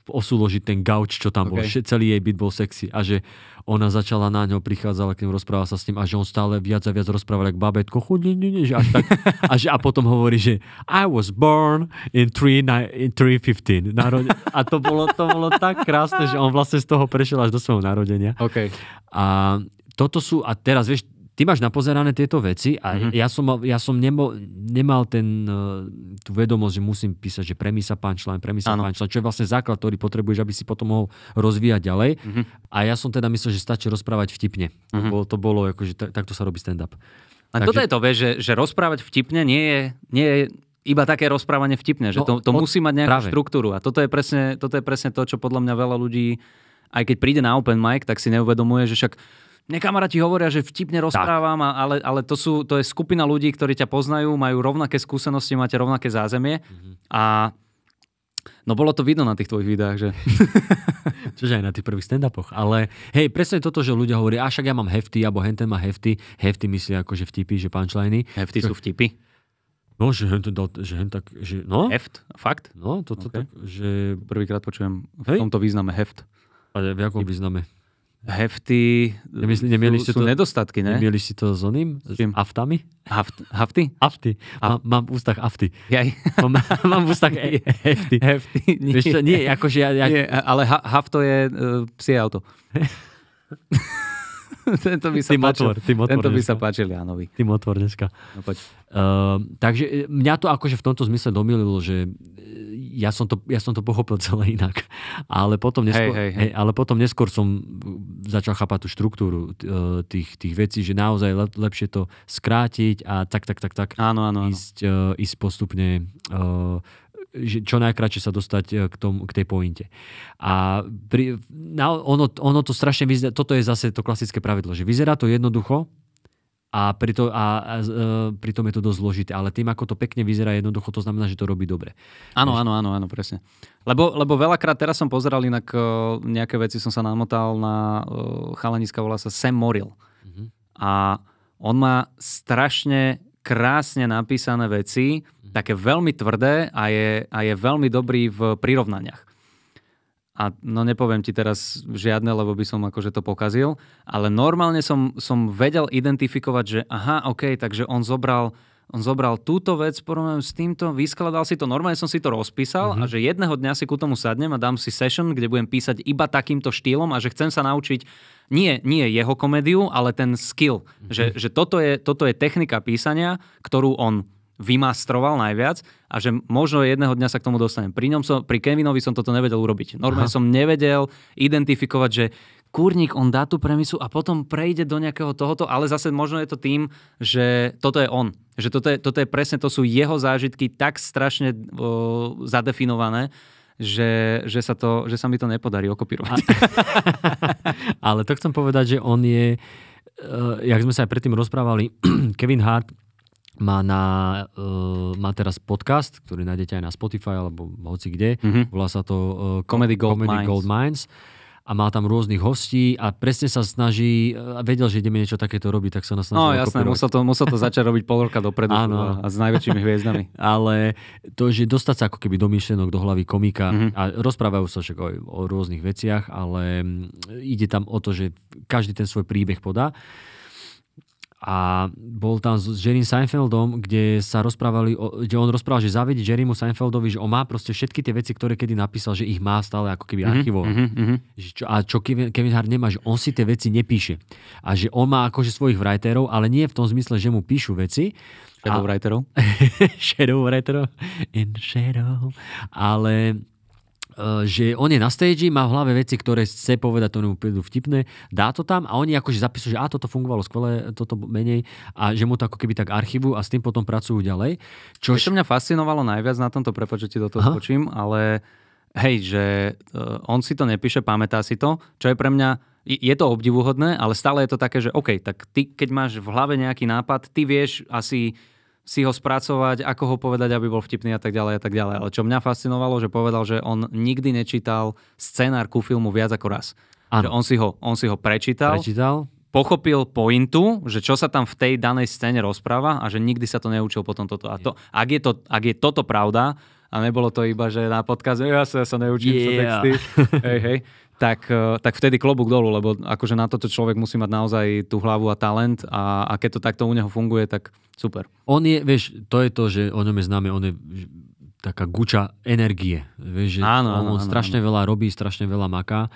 [SPEAKER 1] osúložiť ten gauč, čo tam okay. bol. Celý jej byt bol sexy. A že ona začala na ňo, prichádzala k nemu, rozprávala sa s ním a že on stále viac a viac rozprával ako babetko. Chudne, nie, nie, že až tak. a, že, a potom hovorí, že I was born in, 3, in 315. Narode- a to bolo, to bolo tak krásne, že on vlastne z toho prešiel až do svojho narodenia. Okay. A toto sú, a teraz vieš, ty máš napozerané tieto veci a mm-hmm. ja som, ja som nemo, nemal ten, eh, tú vedomosť, že musím písať, že premýsa pán člen, premýsa pán člen, čo je vlastne základ, ktorý potrebuješ, aby si potom mohol rozvíjať ďalej. Mm-hmm. A ja som teda myslel, že stačí rozprávať vtipne. Mm-hmm. bolo, to bolo akože, takto sa robí stand-up. A Takže... toto
[SPEAKER 2] je to, že, že rozprávať vtipne nie je, nie je iba také rozprávanie vtipne, že no, to, to od... musí mať nejakú práve. štruktúru. A toto je, presne, toto je presne to, čo podľa mňa veľa ľudí, aj keď príde na open mic, tak si neuvedomuje, že však mne kamaráti hovoria, že vtipne rozprávam, tak. ale, ale to, sú, to je skupina ľudí, ktorí ťa poznajú, majú rovnaké skúsenosti, máte rovnaké zázemie mm-hmm. a No bolo to vidno
[SPEAKER 1] na tých tvojich videách, že? [laughs] Čože aj na tých prvých stand-upoch. Ale hej, presne toto, že ľudia hovoria, a však ja mám hefty, alebo henten má hefty. Hefty myslí ako, že vtipy, že punchliny. Hefty sú vtipy? No, že hen, že hen tak, že no. Heft? Fakt? No, toto okay. tak, že... Prvýkrát počujem v hej? tomto význame heft. Ale v jakom význame? hefty Nemysl, nemieli sú, sú to, nedostatky, ne? Nemieli ste to s oným? S čím? aftami? Haft, hafty? Afty. A- mám mám v ústach afty. Jaj. Mám, [laughs] mám v ústach e- hefty. Hefty. Nie, Víš, čo, nie akože ja... ja... Nie, ale ha, hafto je uh, psie auto. [laughs]
[SPEAKER 2] Tento by sa tým páčil. Otvor, tým otvor Tento dneska. by sa
[SPEAKER 1] páčil Jánovi. Tým otvor dneska. No, poď. Uh, takže e, mňa to akože v tomto zmysle domililo, že e, ja som, to, ja som to pochopil celé inak. Ale potom neskôr, hej, hej, hej. ale potom neskôr som eh, začal chápať tú štruktúru eh, tých, tých vecí, že naozaj lep, lepšie to skrátiť a tak, tak, tak, tak. Áno, áno. Ísť, áno. ísť eh, postupne že čo najkračšie sa dostať k, tom, k tej pointe. A pri, na, ono, ono to strašne vyzerá, toto je zase to klasické pravidlo, že vyzerá to jednoducho, a, prito, a, a e, je to dosť zložité. Ale tým, ako to pekne vyzerá, jednoducho to znamená, že to robí dobre. Áno, áno, áno, áno, presne. Lebo,
[SPEAKER 2] lebo veľakrát, teraz som pozeral inak e, nejaké veci, som sa namotal na e, chalaniska, volá sa Sam Moril. Mm-hmm. A on má strašne krásne napísané veci, mm-hmm. také veľmi tvrdé a je, a je veľmi dobrý v prirovnaniach a no nepoviem ti teraz žiadne, lebo by som akože to pokazil, ale normálne som, som vedel identifikovať, že aha, OK, takže on zobral on zobral túto vec, porovnám s týmto, vyskladal si to, normálne som si to rozpísal uh-huh. a že jedného dňa si ku tomu sadnem a dám si session, kde budem písať iba takýmto štýlom a že chcem sa naučiť nie, nie jeho komédiu, ale ten skill. Uh-huh. Že, že toto, je, toto je technika písania, ktorú on vymastroval najviac a že možno jedného dňa sa k tomu dostanem. Pri ňom som, pri Kevinovi som toto nevedel urobiť. Normálne Aha. som nevedel identifikovať, že kúrnik, on dá tú premisu a potom prejde do nejakého tohoto, ale zase možno je to tým, že toto je on. Že toto je, toto je presne, to sú jeho zážitky tak strašne o, zadefinované, že,
[SPEAKER 1] že, sa to, že sa mi to nepodarí okopírovať. [laughs] ale to chcem povedať, že on je, uh, jak sme sa aj predtým rozprávali, [clears throat] Kevin Hart má, na, uh, má teraz podcast, ktorý nájdete aj na Spotify alebo hoci kde. Mm-hmm. Volá sa to uh, Comedy, Gold, Comedy Mines. Gold Mines. A má tam rôznych hostí a presne sa snaží, uh, vedel, že ideme niečo takéto robiť, tak sa nás snaží No jasné, musel to, musel to začať robiť pol roka dopredu [laughs] Áno. a s najväčšími hviezdami. [laughs] Ale to, že dostať sa ako keby do myšlenok, do hlavy komika mm-hmm. a rozprávajú sa však o, o rôznych veciach, ale mm, ide tam o to, že každý ten svoj príbeh podá a bol tam s Jerrym Seinfeldom, kde sa rozprávali, o, kde on rozprával, že zavedí Jerrymu Seinfeldovi, že on má proste všetky tie veci, ktoré kedy napísal, že ich má stále ako keby mhm, archivované. Mm-hmm, mm-hmm. Čo, a čo Kevin, Kevin Hart nemá, že on si tie veci nepíše. A že on má akože svojich writerov, ale nie v tom zmysle, že mu píšu veci. Shadow a, writerov? [laughs] shadow writerov in shadow. Ale Eh, že on je na stage, má v hlave veci, ktoré chce povedať tomu prídu vtipné, dá to tam a oni akože zapisujú, že a toto fungovalo skvelé, toto menej a že mu to ako keby tak archivu a s tým potom pracujú ďalej. Čo Čož... mňa fascinovalo najviac na tomto, prepáč, že ti do toho skočím, ale hej,
[SPEAKER 2] že eh, on si to nepíše, pamätá si to, čo je pre mňa je to obdivuhodné, ale stále je to také, že OK, tak ty keď máš v hlave nejaký nápad, ty vieš asi si ho spracovať, ako ho povedať, aby bol vtipný a tak ďalej a tak ďalej. Ale čo mňa fascinovalo, že povedal, že on nikdy nečítal scenár ku filmu viac ako raz. Že on si ho, on si ho prečítal, prečítal, pochopil pointu, že čo sa tam v tej danej scéne rozpráva a že nikdy sa to neučil potom toto. A to, ak, je to, ak je toto pravda, a nebolo to iba, že na podkaze, ja sa, ja sa neučím yeah. sa texty, hej, hej, tak, eh, tak vtedy klobúk dolu, lebo akože na toto človek musí mať naozaj tú hlavu a talent a, a keď to takto u neho funguje, tak super.
[SPEAKER 1] On je, vieš, to je to, že o ňom je známe, on je taká guča energie. Vieš, že áno, áno, on áno, strašne áno. veľa robí, strašne veľa maká.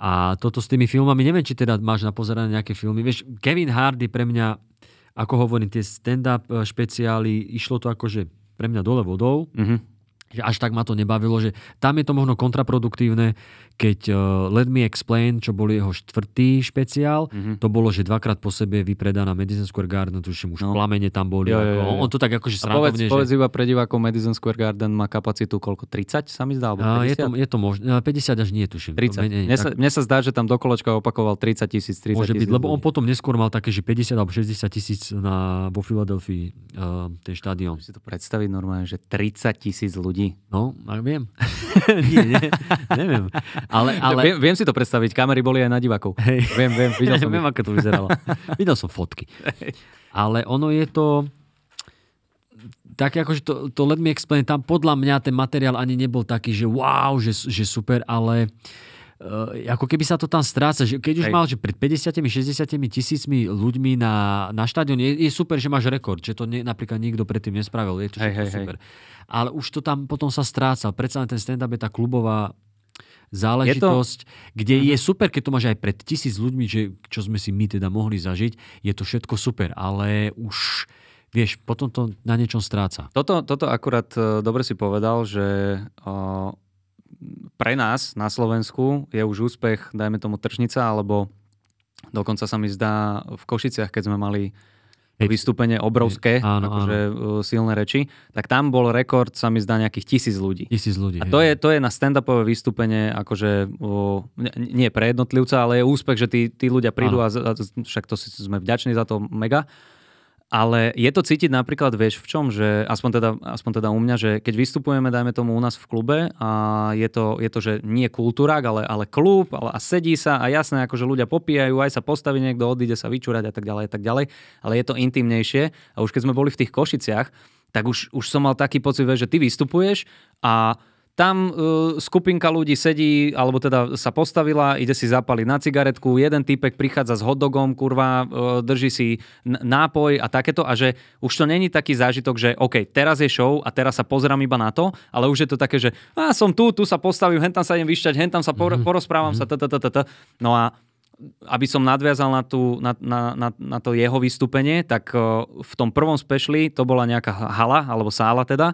[SPEAKER 1] A toto s tými filmami, neviem, či teda máš na pozerané nejaké filmy. Vieš, Kevin Hardy pre mňa, ako hovorím, tie stand-up eh, špeciály, išlo to akože pre mňa dole vodou. Mm-hmm že až tak ma to nebavilo, že tam je to možno kontraproduktívne, keď uh, Let Me Explain, čo bol jeho štvrtý špeciál, mm-hmm. to bolo, že dvakrát po sebe vypredaná Madison Square Garden, no tuším už no. plamene tam boli. Jo, jo, jo. On, to tak akože srandovne. Povedz, že... povedz
[SPEAKER 2] iba pre divákov, Madison Square Garden má kapacitu koľko? 30 sa mi zdá? Alebo 50? je to, je to možné,
[SPEAKER 1] 50 až nie, tuším. 30. menej, mne, tak... sa,
[SPEAKER 2] mne sa zdá, že tam do kolečka opakoval 30 tisíc, 30 Môže 000 byť, lebo on
[SPEAKER 1] potom neskôr mal také, že 50 alebo 60 tisíc vo Filadelfii uh, ten štádion. Si to predstaviť normálne, že 30 tisíc ľudí ľudí. No, ak no, viem. [laughs] nie, nie,
[SPEAKER 2] neviem. Ale, ale... Viem, viem si to predstaviť, kamery boli aj na divakov. Hej. Viem, viem, videl [laughs] som. viem, ako to vyzeralo. videl som fotky.
[SPEAKER 1] Ale ono je to tak akože to, to Let Me Explain, tam podľa mňa ten materiál ani nebol taký, že wow, že, že super, ale uh, Eh, ako keby sa to tam stráca. Že keď už Hej. mal, že pred 50-60 tisícmi ľuďmi na, na štadión, je, je super, že máš rekord, že to ne, napríklad nikto predtým nespravil, je to hej, hej, super. Hej. Ale už to tam potom sa stráca. Predsa ten stand-up je tá klubová záležitosť, je to... kde mhm. je super, keď to máš aj pred tisíc ľuďmi, že, čo sme si my teda mohli zažiť, je to všetko super, ale už vieš, potom to na niečom stráca.
[SPEAKER 2] Toto, toto akurát eh, dobre si povedal, že uh pre nás na Slovensku je už úspech, dajme tomu tržnica, alebo dokonca sa mi zdá v Košiciach, keď sme mali Hej. vystúpenie obrovské, hej, áno, akože áno. E, silné reči, tak tam bol rekord, sa mi zdá, nejakých tisíc ľudí. Tisíc ľudí. A to je, to je na stand-upové vystúpenie, akože o, nie pre jednotlivca, ale je úspech, že tí, tí ľudia prídu áno. a, a však to si, sme vďační za to mega. Ale je to cítiť napríklad, vieš, v čom, že aspoň teda, aspoň teda u mňa, že keď vystupujeme, dajme tomu u nás v klube a je to, je to že nie kultúrák, ale, ale klub ale, a sedí sa a jasné, akože ľudia popíjajú, aj sa postaví niekto, odíde sa vyčúrať a tak ďalej a tak ďalej, ale je to intimnejšie a už keď sme boli v tých Košiciach, tak už, už som mal taký pocit, vieš, že ty vystupuješ a tam uh, skupinka ľudí sedí, alebo teda sa postavila, ide si zapaliť na cigaretku, jeden typek prichádza s hotdogom, kurva, uh, drží si nápoj a takéto a že už to není taký zážitok, že OK, teraz je show a teraz sa pozerám iba na to, ale už je to také, že a som tu, tu sa postavím, hentam sa idem vyšťať, hentam sa por- mhm. porozprávam sa, t, t, t, t. No a aby som nadviazal na, tú, na, na, na, na to jeho vystúpenie, tak e, v tom prvom spešli to bola nejaká hala, alebo sála teda,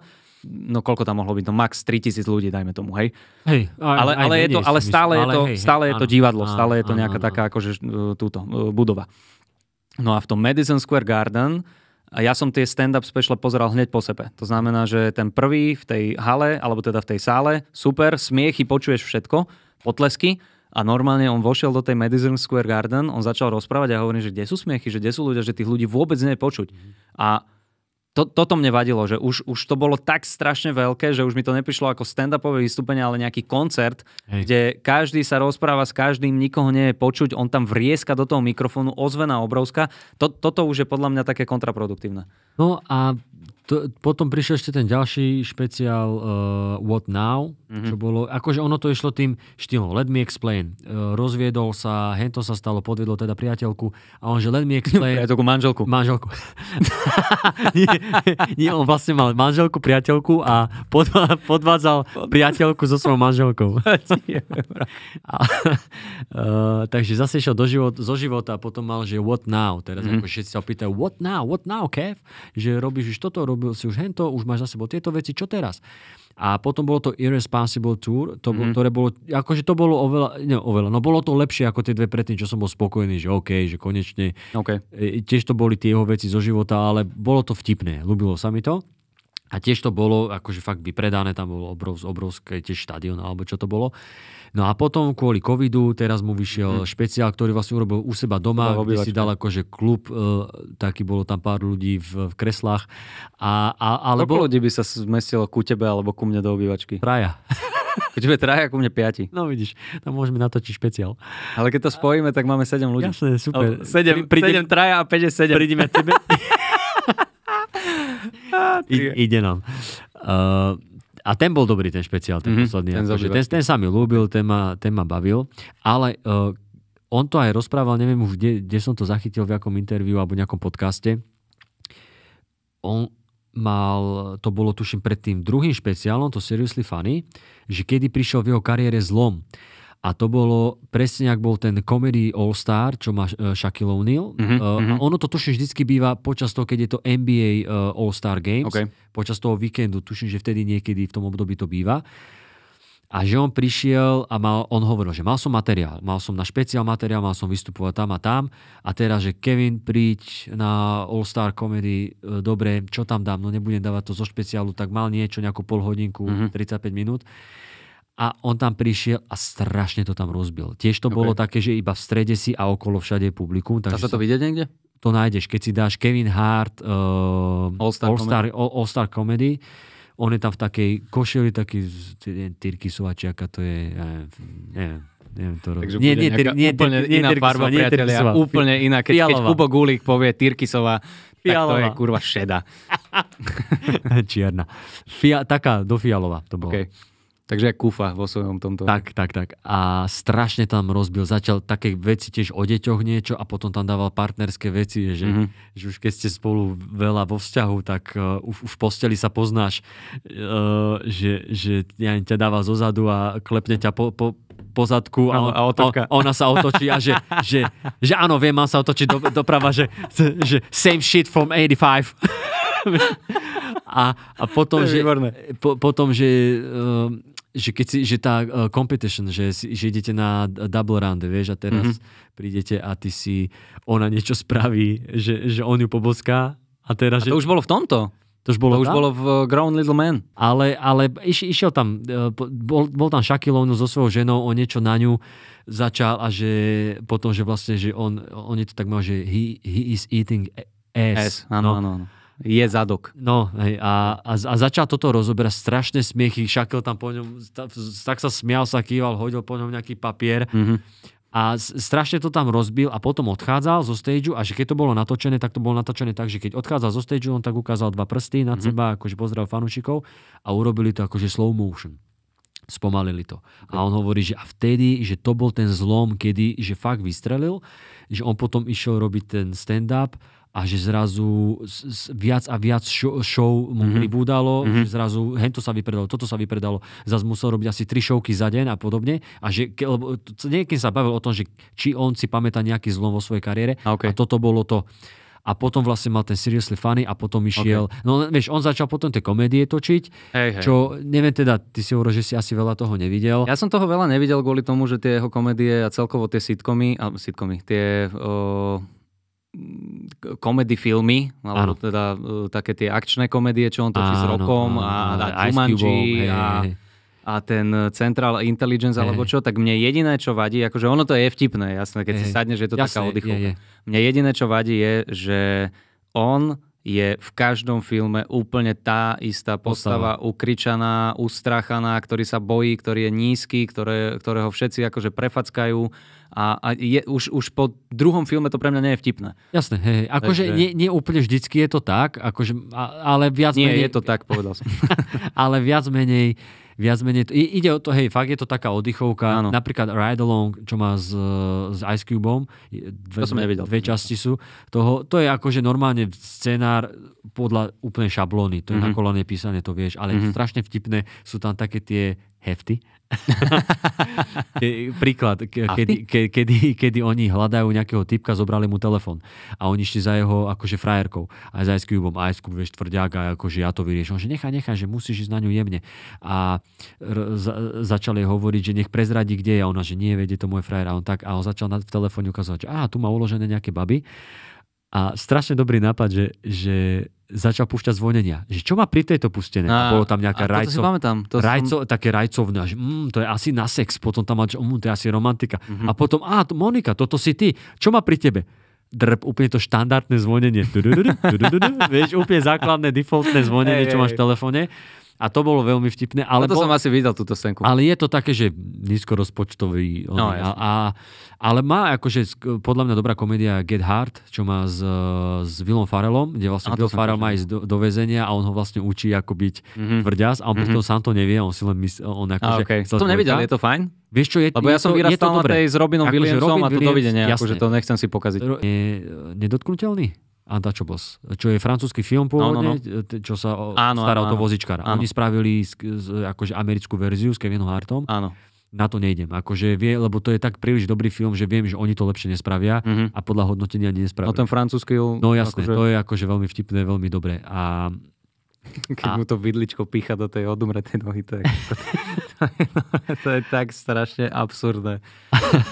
[SPEAKER 2] no koľko tam mohlo byť, no max 3000 ľudí, dajme tomu, hej. hej aj, ale, ale, je to, ale stále, je to, hej, stále hej, je to áno, divadlo, áno, stále je to nejaká áno, taká akože e, túto e, budova. No a v tom Madison Square Garden a ja som tie stand-up special pozeral hneď po sebe. To znamená, že ten prvý v tej hale, alebo teda v tej sále, super, smiechy, počuješ všetko, potlesky, a normálne on vošiel do tej Madison Square Garden, on začal rozprávať a hovorím, že kde sú smiechy, že kde sú ľudia, že tých ľudí vôbec nepočuť. Mhm. A to, toto mne vadilo, že už, už to bolo tak strašne veľké, že už mi to neprišlo ako stand-upové vystúpenie, ale nejaký koncert, Hej. kde každý sa rozpráva s každým, nikoho nie je počuť, on tam vrieska do toho mikrofónu, ozvená obrovská. To, toto už je podľa mňa také kontraproduktívne.
[SPEAKER 1] No a to, potom prišiel ešte ten ďalší špeciál uh, What Now, mm-hmm. čo bolo, akože ono to išlo tým štýlom, let me explain. Uh, rozviedol sa, hento sa stalo, podviedlo teda priateľku a on že let me [laughs] explain. Priateľku, manželku. Manželku. [laughs] nie, nie, on vlastne mal manželku, priateľku a pod, podvádzal priateľku so svojou manželkou. [laughs] a, uh, takže zase išiel do život, zo života a potom mal, že what now. Teraz mm-hmm. ako všetci sa opýtajú, what now, what now, Kev? Že robíš už toto, urobil si už hento, už máš za sebou tieto veci, čo teraz? A potom bolo to Irresponsible Tour, to, mm-hmm. ktoré bolo, akože to bolo oveľa, ne, oveľa, no bolo to lepšie ako tie dve predtým, čo som bol spokojný, že OK, že konečne. Okay. E, tiež to boli tie jeho veci zo života, ale bolo to vtipné, ľúbilo sa mi to. A tiež to bolo akože fakt vypredané, tam bol obrovské, obrovské tiež štadión, alebo čo to bolo. No a potom kvôli covidu teraz mu vyšiel mm. špeciál, ktorý vlastne urobil u seba doma, no, kde si dal akože klub, e, taký bolo tam pár ľudí v, v kreslách. A, a, alebo... Koľko ľudí by sa zmestilo ku tebe alebo ku mne do obývačky? Traja. [laughs]
[SPEAKER 2] Ku tebe traja, ku mne piati. No vidíš, tam môžeme natočiť špeciál. Ale keď to spojíme, tak máme 7 ľudí. Jasne, super. O, no, 7, prídem, 7 traja a 5 je 7. Prídeme tebe. [laughs]
[SPEAKER 1] I, ide nám. Uh, a ten bol dobrý, ten špeciál, ten mm-hmm, posledný. Ten, akože, ten, ten sa mi ľúbil, ten ma, ten ma bavil, ale uh, on to aj rozprával, neviem už, kde, kde som to zachytil, v akom interviu alebo nejakom podcaste. On mal, to bolo tuším pred tým druhým špeciálom, to Seriously Funny, že kedy prišiel v jeho kariére zlom a to bolo presne, ak bol ten Comedy All Star, čo má e, Shaquille O'Neal. Mm-hmm. Uh, a mhm. ono to tuším vždycky býva počas toho, keď je to NBA uh, e, All Star Games. Okay. Počas toho víkendu, tuším, že vtedy niekedy v tom období to býva. A že on prišiel a mal, on hovoril, že mal som materiál, mal som na špeciál materiál, mal som vystupovať tam a tam. A teraz, že Kevin, príď na All Star Comedy, uh, dobre, čo tam dám, no nebudem dávať to zo špeciálu, tak mal niečo, nejakú hodinku, mm-hmm. 35 minút a on tam prišiel a strašne to tam rozbil. Tiež to okay. bolo také, že iba v strede si a okolo všade je publikum. Dá sa to vidieť niekde? To nájdeš, keď si dáš Kevin Hart uh, All-Star, All-Star, Comedy. All-Star Comedy. On je tam v takej košeli, taký Tyrkisová, či aká to je, ja neviem, neviem to Takže Nie, nie, tyr, nie, úplne nie, iná farba, nie, priateľia. Tyr, úplne iná. Keď, keď Kubo
[SPEAKER 2] Gulík povie Tyrkisová, Fialová. Tak to je kurva šeda.
[SPEAKER 1] [laughs] Čierna. Fia, taká, do fialová to bolo. Okay. Takže kúfa vo svojom tomto. Tak, tak, tak. A strašne tam rozbil. Začal také veci tiež o deťoch niečo a potom tam dával partnerské veci, že, mm-hmm. že už keď ste spolu veľa vo vzťahu, tak uh, už, v posteli sa poznáš, uh, že, že ja, ťa dáva zozadu a klepne ťa po, po, zadku a, on, a otovka. on, ona sa otočí a že, že, že, že áno, viem, mám sa otočiť do, doprava, že, že same shit from 85. [laughs] a, a potom, že, po, potom, že uh, že, keď si, že tá uh, competition, že, si, že idete na double round, vieš, a teraz mm-hmm. prídete a ty si, ona niečo spraví, že, že on ju poboská a teraz... A to že... už bolo v tomto. To už bolo, to už bolo v e, grown Little Man. Ale, ale iš, išiel tam, e, bol, bol tam Shaquille so svojou ženou, on niečo na ňu začal a že potom, že vlastne, že on, on je to tak mal, že he, he is eating ass. ass áno, no? áno, áno je zadok. No hej, a, a, a začal toto rozoberať, strašné smiechy, šakel tam po ňom, tak sa smial, sa kýval, hodil po ňom nejaký papier. Mm-hmm. A strašne to tam rozbil a potom odchádzal zo stageu a že keď to bolo natočené, tak to bolo natočené tak, že keď odchádzal zo stageu, on tak ukázal dva prsty na mm-hmm. seba, akože pozdravil fanúšikov a urobili to akože slow motion spomalili to. A on hovorí, že a vtedy, že to bol ten zlom, kedy, že fakt vystrelil, že on potom išiel robiť ten stand-up a že zrazu viac a viac show, show mu mm-hmm. pribúdalo, mm-hmm. že zrazu hento sa vypredalo, toto sa vypredalo, zase musel robiť asi tri showky za deň a podobne. A že, lebo niekým sa bavil o tom, že či on si pamätá nejaký zlom vo svojej kariére okay. a toto bolo to a potom vlastne mal ten Seriously Funny a potom išiel, okay. no vieš, on začal potom tie komédie točiť, hey, hey. čo neviem teda, ty si hovoril, že si asi veľa toho nevidel. Ja som toho
[SPEAKER 2] veľa nevidel kvôli tomu, že tie jeho komédie a celkovo tie sitcomy, a sitcomy, tie... Uh komedy filmy, alebo ano. teda uh, také tie akčné komédie, čo on točí ano, s Rokom ano, a, a, a Jumanji hej, a, hej. a ten Central Intelligence hej. alebo čo, tak mne jediné, čo vadí, akože ono to je vtipné, jasné, keď hej. si že je to jasné, taká oddychovka. Mne jediné, čo vadí je, že on je v každom filme úplne tá istá postava, postava. ukričaná, ustrachaná, ktorý sa bojí, ktorý je nízky, ktoré, ktorého všetci akože prefackajú a, a je, už, už po druhom filme to pre mňa
[SPEAKER 1] nie je vtipné. Jasné, hej, akože Takže... nie, nie úplne vždycky je to tak, akože, ale viac nie, menej... Nie, je to tak, povedal som. [laughs] ale viac menej viac menej, to, ide o to, hej, fakt je to taká oddychovka, ano. napríklad Ride Along, čo má s, s Ice Cubeom, dve, to som nevidel. dve časti sú, toho, to je akože normálne scenár podľa úplne šablóny, to je mm-hmm. na mhm. kolóne písané, to vieš, ale mm-hmm. strašne vtipné sú tam také tie hefty. [laughs] Ke, príklad, ke, kedy, ke, kedy, kedy oni hľadajú nejakého typka, zobrali mu telefón a oni išli za jeho akože frajerkou aj za Ice Cubeom, Ice Cube, vieš, a akože ja to vyriešil. Že nechaj, nechaj, že musíš ísť na ňu jemne. A r- za- začali hovoriť, že nech prezradí, kde je a ona, že nie, vedie to môj frajer a on tak a on začal na, v telefóne ukazovať, že aha, tu má uložené nejaké baby a strašne dobrý nápad, že, že začal púšťať zvonenia. Že čo má pri tejto pustené? A, bolo tam nejaká rajco, pamätám, to rajco, som... také rajcovné, že mm, to je asi na sex, potom tam má, že mm, to je asi romantika. Mm-hmm. A potom, a Monika, toto si ty, čo má pri tebe? drb, úplne to štandardné zvonenie. Vieš, úplne základné, defaultné zvonenie, čo máš v telefóne. A to bolo veľmi vtipné. Ale to bol, som asi videl túto scénku. Ale je to také, že nízko rozpočtový. on, no, a, a, ale má akože podľa mňa dobrá komédia Get Hard, čo má s, s Willom Farelom, kde vlastne Will Farel má ísť do, do väzenia a on ho vlastne učí, ako byť mm-hmm. tvrdiaz a on mm-hmm. pritom sám to nevie, on si len mysl, on akože... Okay. Som nevidel, je to fajn? Vieš čo, je, Lebo ja som je vyrastal to je na tej s Robinom akože Williamsom Robin a to dovidenia, jasné. akože to nechcem si pokaziť. Ro- je, nedotknutelný? Antachobos, čo je francúzsky film no, no, pôvodne, no, no, no. čo sa o, áno, stará áno, o to vozičkara. Áno. Oni spravili z, z, akože americkú verziu s Kevinom Hartom. Áno. Na to nejdem. Akože vie, lebo to je tak príliš dobrý film, že viem, že oni to lepšie nespravia mm-hmm. a podľa hodnotenia nespravia. No ten francúzsky... No jasné, akože... to je akože veľmi vtipné, veľmi dobré. A
[SPEAKER 2] keď a... mu to vidličko pícha do tej
[SPEAKER 1] odumretej nohy, to je, to, to, je, to je tak strašne absurdné.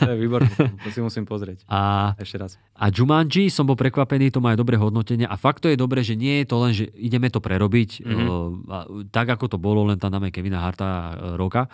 [SPEAKER 1] To je výborné,
[SPEAKER 2] to si musím pozrieť. A... Ešte raz.
[SPEAKER 1] A Jumanji, som bol prekvapený, to má aj dobré hodnotenie. A fakt to je dobré, že nie je to len, že ideme to prerobiť, mm-hmm. uh, tak ako to bolo, len tam dáme Kevina Harta eh, roka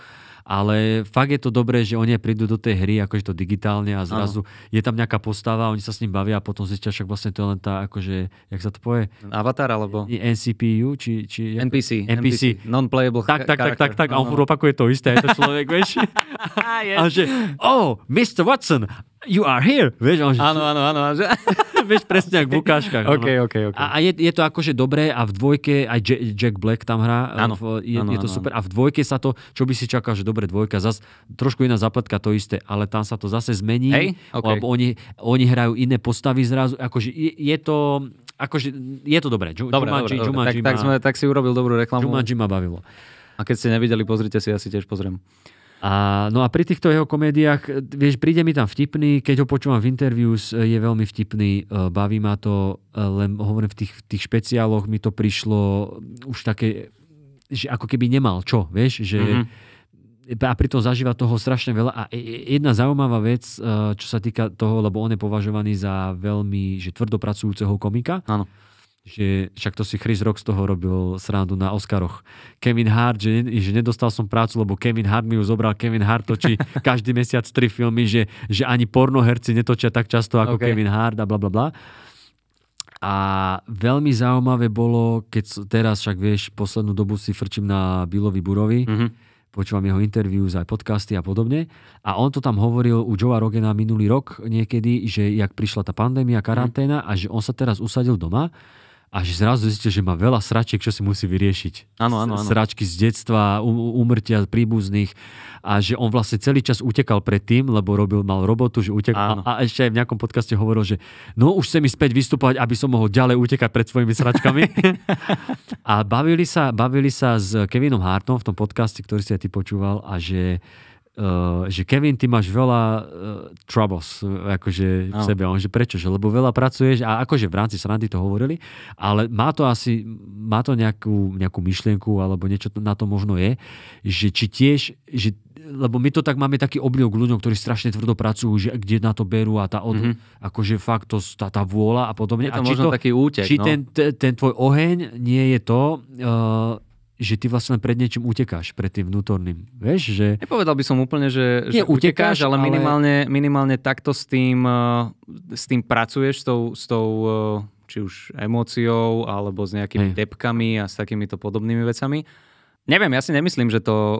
[SPEAKER 1] ale fakt je to dobré, že oni prídu do tej hry akože to digitálne a zrazu ano. je tam nejaká postava, oni sa s ním bavia a potom zistia, však vlastne to je len tá, akože, jak sa to povie? Avatar alebo? NCPU? Či,
[SPEAKER 2] či, NPC. NPC. NPC. Non-playable tak, tak, tak, tak, tak, a on opakuje to isté, je to človek,
[SPEAKER 1] vieš? [laughs] a že, oh, Mr. Watson, you are here. Vieš, on, že... Áno, áno, áno. Že... [laughs] vieš, presne ako v ukážkach. Okay, no. okay, okay. A, a je, je to akože dobré a v dvojke aj Jack, Jack Black tam hrá. E, áno, V, je, áno, je to áno, super. Áno. A v dvojke sa to, čo by si čakal, že dobre dvojka, zas trošku iná zapletka to isté, ale tam sa to zase zmení. Hej? Okay. Lebo oni, oni hrajú iné postavy zrazu. Akože je, je to... Akože je to dobré. dobre, Jumanji, dobre, dobre. Jumanji tak, ma, tak, sme, tak si urobil dobrú reklamu. Jumanji ma bavilo. A keď ste nevideli, pozrite si, ja si tiež pozriem. A, no a pri týchto jeho komédiách, vieš, príde mi tam vtipný, keď ho počúvam v interviews, je veľmi vtipný, e, baví ma to, e, len hovorím v tých, v tých špeciáloch mi to prišlo mm, už také, že ako keby nemal čo, vieš, že mm-hmm. a pritom zažíva toho strašne veľa. A e, jedna zaujímavá vec, čo sa týka toho, lebo on je považovaný za veľmi že tvrdopracujúceho komika. Áno že však to si Chris Rock z toho robil srandu na Oscaroch. Kevin Hart, že, že nedostal som prácu, lebo Kevin Hart mi ju zobral. Kevin Hart točí [laughs] každý mesiac tri filmy, že, že ani pornoherci netočia tak často ako okay. Kevin Hart a bla bla bla. A veľmi zaujímavé bolo, keď teraz však vieš, poslednú dobu si frčím na Billovi Burovi, mm-hmm. počúvam jeho interviu, aj podcasty a podobne. A on to tam hovoril u Joea Rogena minulý rok niekedy, že jak prišla tá pandémia, karanténa mm-hmm. a že on sa teraz usadil doma až zrazu zistíte, že má veľa sračiek, čo si musí vyriešiť. Áno, áno, Sračky z detstva, umrtia príbuzných a že on vlastne celý čas utekal pred tým, lebo robil, mal robotu, že utekal. A, a ešte aj v nejakom podcaste hovoril, že no už chce mi späť vystupovať, aby som mohol ďalej utekať pred svojimi sračkami. [laughs] a bavili sa, bavili sa s Kevinom Hartom v tom podcaste, ktorý si aj ty počúval a že Uh, že Kevin, ty máš veľa uh, troubles uh, akože no. v sebe. On, že prečo? Že, lebo veľa pracuješ a akože v rámci srandy to hovorili, ale má to asi, má to nejakú, nejakú myšlienku alebo niečo na to možno je, že či tiež, že lebo my to tak máme taký obľúk ľuďom, ktorí strašne tvrdo pracujú, že kde na to berú a tá, od, mm-hmm. akože fakt to, tá, tá vôľa a podobne. Je to a či možno to, taký útek. Či no? ten, ten tvoj oheň nie je to, uh, že ty vlastne pred niečím utekáš, pred tým vnútorným. Vieš, že...
[SPEAKER 2] Nepovedal by som úplne, že, nie, že utekáš, utekáš ale, ale minimálne, minimálne takto s tým, eh, s tým pracuješ, s tou, s tou eh, či už emóciou, alebo s nejakými Hej. depkami a s takýmito podobnými vecami. Neviem, ja si nemyslím, že to uh,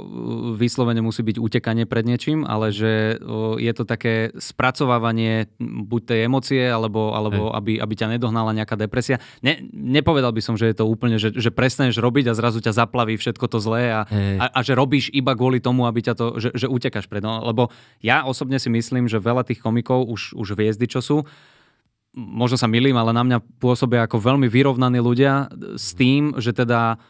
[SPEAKER 2] vyslovene musí byť utekanie pred niečím, ale že uh, je to také spracovávanie buď tej emócie, alebo, alebo aby, aby ťa nedohnala nejaká depresia. Ne, nepovedal by som, že je to úplne, že, že prestaneš robiť a zrazu ťa zaplaví všetko to zlé a, a, a že robíš iba kvôli tomu, aby ťa to, že, že utekáš pred. No, lebo ja osobne si myslím, že veľa tých komikov už, už hviezdy, čo sú, možno sa milím, ale na mňa pôsobia ako veľmi vyrovnaní ľudia s tým, že teda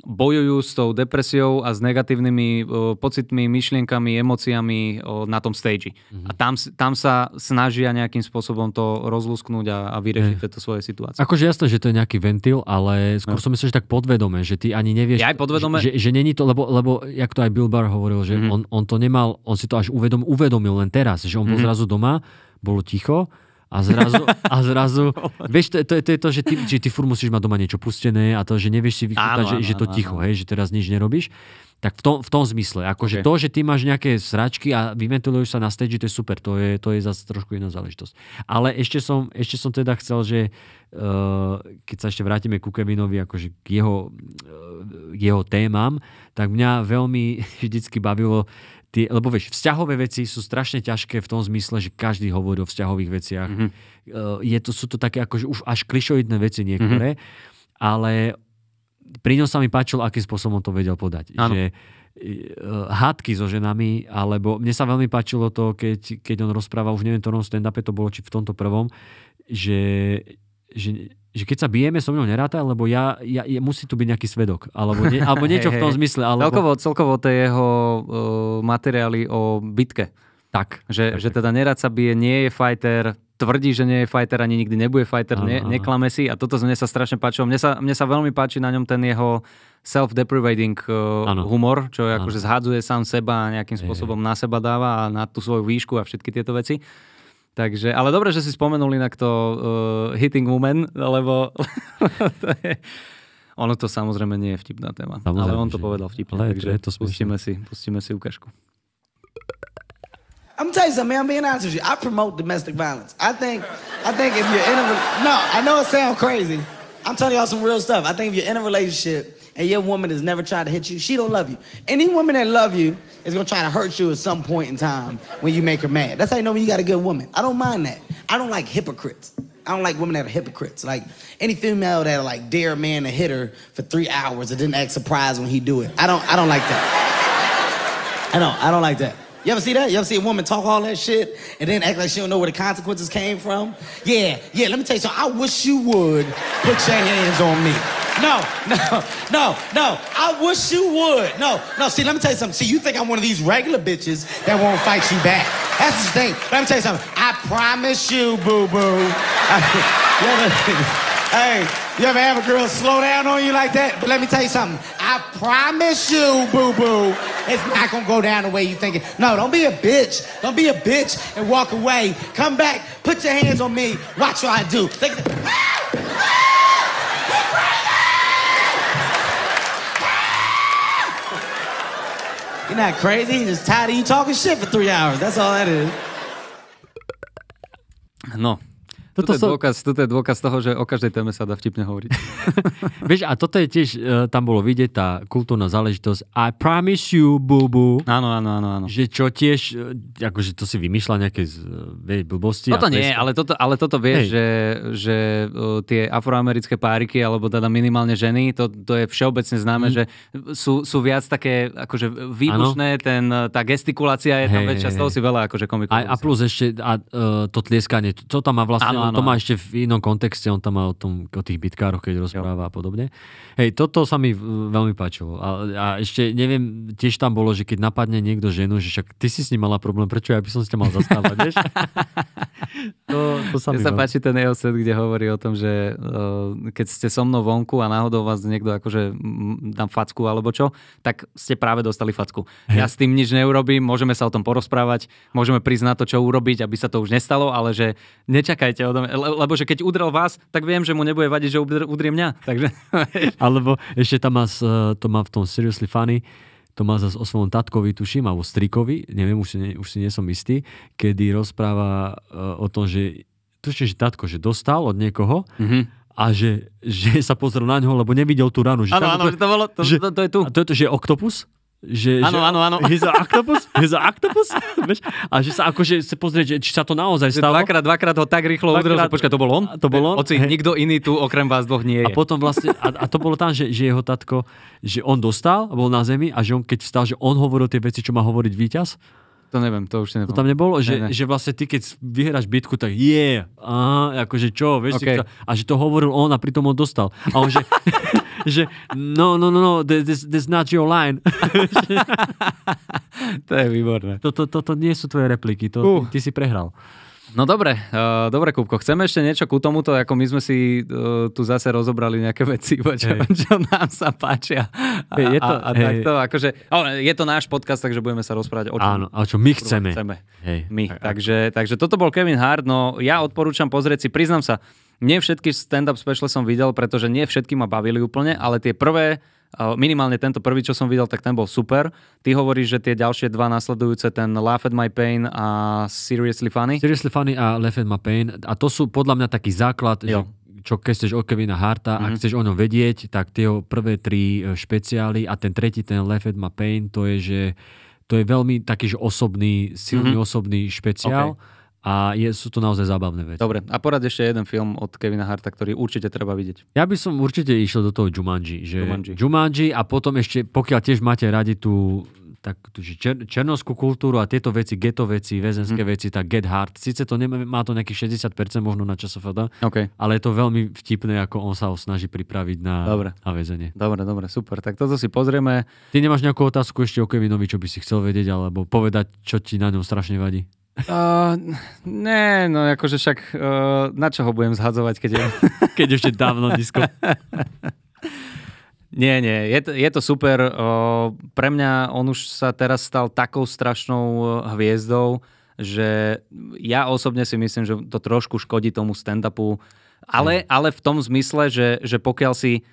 [SPEAKER 2] bojujú s tou depresiou a s negatívnymi uh, pocitmi, myšlienkami, emóciami uh, na tom stage. Mm-hmm. A tam, tam sa snažia nejakým spôsobom to rozlusknúť a, a vyriešiť yeah. tieto svoje situácie.
[SPEAKER 1] Akože jasné, že to je nejaký ventil, ale skôr no. som myslel, že tak podvedome, že ty ani nevieš, ja aj podvedome... že, že, že není to, lebo, lebo jak to aj Bill Barr hovoril, že mm-hmm. on, on to nemal, on si to až uvedom, uvedomil len teraz, že on bol mm-hmm. zrazu doma, bolo ticho a zrazu, a zrazu vieš, to, to, to je to, že ty, že ty furt musíš mať doma niečo pustené a to, že nevieš si vykútať, že, áno, že to áno. ticho, hej, že teraz nič nerobíš. Tak v tom, v tom zmysle, akože okay. to, že ty máš nejaké sračky a vyventiluješ sa na stage, to je super, to je, to je zase trošku iná záležitosť. Ale ešte som, ešte som teda chcel, že uh, keď sa ešte vrátime ku Kevinovi, akože k jeho, uh, jeho témam, tak mňa veľmi [laughs] vždycky bavilo, tie, lebo vieš, vzťahové veci sú strašne ťažké v tom zmysle, že každý hovorí o vzťahových veciach. Mm-hmm. Je to, sú to také akože už až klišoidné veci niektoré, mm-hmm. ale pri ňom sa mi páčilo, akým spôsobom to vedel podať. Ano. Že eh, hádky so ženami, alebo mne sa veľmi páčilo to, keď, keď on rozpráva už neviem, to stand-upe to bolo, či v tomto prvom, že že, že keď sa bijeme, so mnou neráta, lebo ja, ja, ja musí tu byť nejaký svedok, alebo, nie, alebo [laughs] niečo hey, v tom zmysle. Alebo... Celkovo,
[SPEAKER 2] celkovo to jeho uh, materiály o bitke. Tak. Že, tak, že teda nerad sa bije, nie je fighter, tvrdí, že nie je fighter, ani nikdy nebude fighter, ne, neklame si a toto mne sa strašne páčilo. Mne sa, mne sa veľmi páči na ňom ten jeho self-deprivating uh, e, humor, čo akože zhádzuje sám seba a nejakým spôsobom hey. na seba dáva a na tú svoju výšku a všetky tieto veci. Takže, ale dobre, že si spomenul inak to uh, Hitting Woman, lebo [laughs] to je, ono to samozrejme nie je vtipná téma. Samozrejme, ale on to povedal vtipne, ale takže je to pustíme si, pustíme si ukážku.
[SPEAKER 3] I'm telling you something, man. I'm being honest with you. I promote domestic violence. I think, I think if you're in a, no, I know it sounds crazy. I'm telling y'all some real stuff. I think if you're in a relationship and your woman has never tried to hit you, she don't love you. Any woman that love you is gonna try to hurt you at some point in time when you make her mad. That's how you know when you got a good woman. I don't mind that. I don't like hypocrites. I don't like women that are hypocrites. Like any female that like dare a man to hit her for three hours and didn't act surprised when he do it. I don't. I don't like that. I don't. I don't like that. You ever see that? You ever see a woman talk all that shit and then act like she don't know where the consequences came from? Yeah, yeah, let me tell you something. I wish you would put your hands on me. No, no, no, no. I wish you would. No, no, see, let me tell you something. See, you think I'm one of these regular bitches that won't fight you back. That's the thing. Let me tell you something. I promise you, boo boo. [laughs] Hey, you ever have a girl slow down on you like that? But let me tell you something. I promise you, boo boo, it's not gonna go down the way you think it. No, don't be a bitch. Don't be a bitch and walk away. Come back, put your hands on me, watch what I do. Think You're not crazy. He's just tired of you talking shit for three hours. That's all that is.
[SPEAKER 1] No, Toto, toto, je dôkaz, toto je dôkaz toho, že o každej téme sa dá vtipne hovoriť. [laughs] Vieš, a toto je tiež, uh, tam bolo vidieť tá kultúrna záležitosť. I promise you, bubu. Áno, áno, áno, áno. Že čo tiež, uh, akože to si vymýšľa nejaké z, uh, vie, blbosti. No to nie, ale
[SPEAKER 2] toto, ale toto vieš, Hej. že, že uh, tie afroamerické páriky, alebo teda minimálne ženy, to, to je všeobecne známe, mm. že sú, sú viac také akože výbušné, ten, tá gestikulácia je hey, tam hey, väčšia, z toho si veľa akože komikov. A, a
[SPEAKER 1] plus ešte a, uh, to tlieskanie, to, to tam má vlastne ano No áno. To má ešte v inom kontexte, on tam má o, tom, o tých bitkároch, keď rozpráva jo. a podobne. Hej, toto sa mi veľmi páčilo. A, a ešte neviem, tiež tam bolo, že keď napadne niekto ženu, že však ty si s ním mala problém, prečo ja by som s ťa mal zastávať, vieš? [laughs] to, to sa mi sa páči ten jeho
[SPEAKER 2] set, kde hovorí o tom, že uh, keď ste so mnou vonku a náhodou vás niekto akože mm, dám facku alebo čo, tak ste práve dostali facku. Ja s tým nič neurobím, môžeme sa o tom porozprávať, môžeme prísť na to, čo urobiť, aby sa to už nestalo, ale že nečakajte pravda. Le, lebo že keď udrel vás, tak viem, že mu nebude vadiť, že udrie mňa. [laughs]
[SPEAKER 1] Takže... Alebo ešte tam má, e, to má v tom Seriously Funny, to má zase o svojom tatkovi, tuším, alebo strikovi, neviem, už si, ne, už si nie som istý, kedy rozpráva e, o tom, že tuším, že tatko, že dostal od niekoho mm-hmm a že, že sa pozrel na ňoho, lebo nevidel tú ranu. Áno, áno, to, to, to, to, to je tu. A to je to, že je oktopus? že, ano, že ano, ano. he's an octopus, he's an octopus, [laughs] A že sa akože sa pozrieť, že, či sa to naozaj stalo. Dvakrát, dvakrát ho tak rýchlo udrel, že počkaj, to bol on?
[SPEAKER 2] To bol on. Oci, hey. nikto iný tu okrem vás dvoch nie je. A potom
[SPEAKER 1] vlastne, a, a to bolo tam, že, že jeho tatko, že on dostal, bol na zemi a že on keď vstal, že on hovoril tie veci, čo má hovoriť víťaz. To neviem, to už nepomínam. To tam nebolo, že, ne, ne. že vlastne ty, keď vyhráš bitku, tak je, yeah, aha, akože čo, vieš, okay. a že to hovoril on a pritom on dostal. A on že... [laughs] že no, no, no, no this, this not your line.
[SPEAKER 2] [laughs] to je výborné.
[SPEAKER 1] Toto, to nie sú tvoje repliky, to, uh. ty, ty si prehral. No dobre, uh, dobre Kupko, chceme ešte niečo ku
[SPEAKER 2] tomuto, ako my sme si uh, tu zase rozobrali nejaké veci, čo, hey. čo nám sa páčia. Hey, je to, a, a hey. takto, akože, je to náš podcast, takže budeme sa rozprávať o čom, Áno, a
[SPEAKER 1] čo my chceme. chceme. Hey. My. A,
[SPEAKER 2] takže, takže toto bol Kevin Hart, no ja odporúčam pozrieť si, priznám sa, nie všetky stand-up special som videl, pretože nie všetky ma bavili úplne, ale tie prvé, eh, minimálne tento prvý, čo som videl, tak ten bol super. Ty hovoríš, že tie ďalšie dva nasledujúce, ten Laugh
[SPEAKER 1] at My Pain a Seriously Funny? Seriously Funny a Laugh at My Pain. A to sú podľa mňa taký základ, jo. že čo keď chceš o Kevina Harta mm-hmm. a mhm. chceš o ňom vedieť, tak tie prvé tri eh, špeciály a ten tretí, ten Laugh at My Pain, to je, že to je veľmi taký že osobný, silný mm-hmm. osobný špeciál. Okay a je, sú to naozaj zábavné veci. Dobre,
[SPEAKER 2] a porad ešte jeden film od Kevina Harta, ktorý určite treba vidieť.
[SPEAKER 1] Ja by som určite išiel do toho Jumanji. Že Jumanji. Jumanji a potom ešte, pokiaľ tiež máte radi tú, tak, tú čer, černoskú kultúru a tieto veci, geto veci, väzenské mm. veci, tak Get Hard. Sice to nemá, má to nejakých 60% možno na časofada, okay. ale je to veľmi vtipné, ako on sa ho snaží pripraviť na, dobre. na väzenie. Dobre, dobre, super. Tak toto si pozrieme. Ty nemáš nejakú otázku ešte o Kevinovi, čo by si chcel vedieť, alebo povedať, čo ti na ňom strašne vadí?
[SPEAKER 2] Uh, ne, no akože však uh, na čo ho budem zhadzovať, keď, je... [laughs] keď ešte dávno disko. [laughs] nie, nie, je to, je to super. Uh, pre mňa on už sa teraz stal takou strašnou e, hviezdou, že ja osobne si myslím, že to trošku škodí tomu stand-upu, ale, ale v tom zmysle, že, že pokiaľ si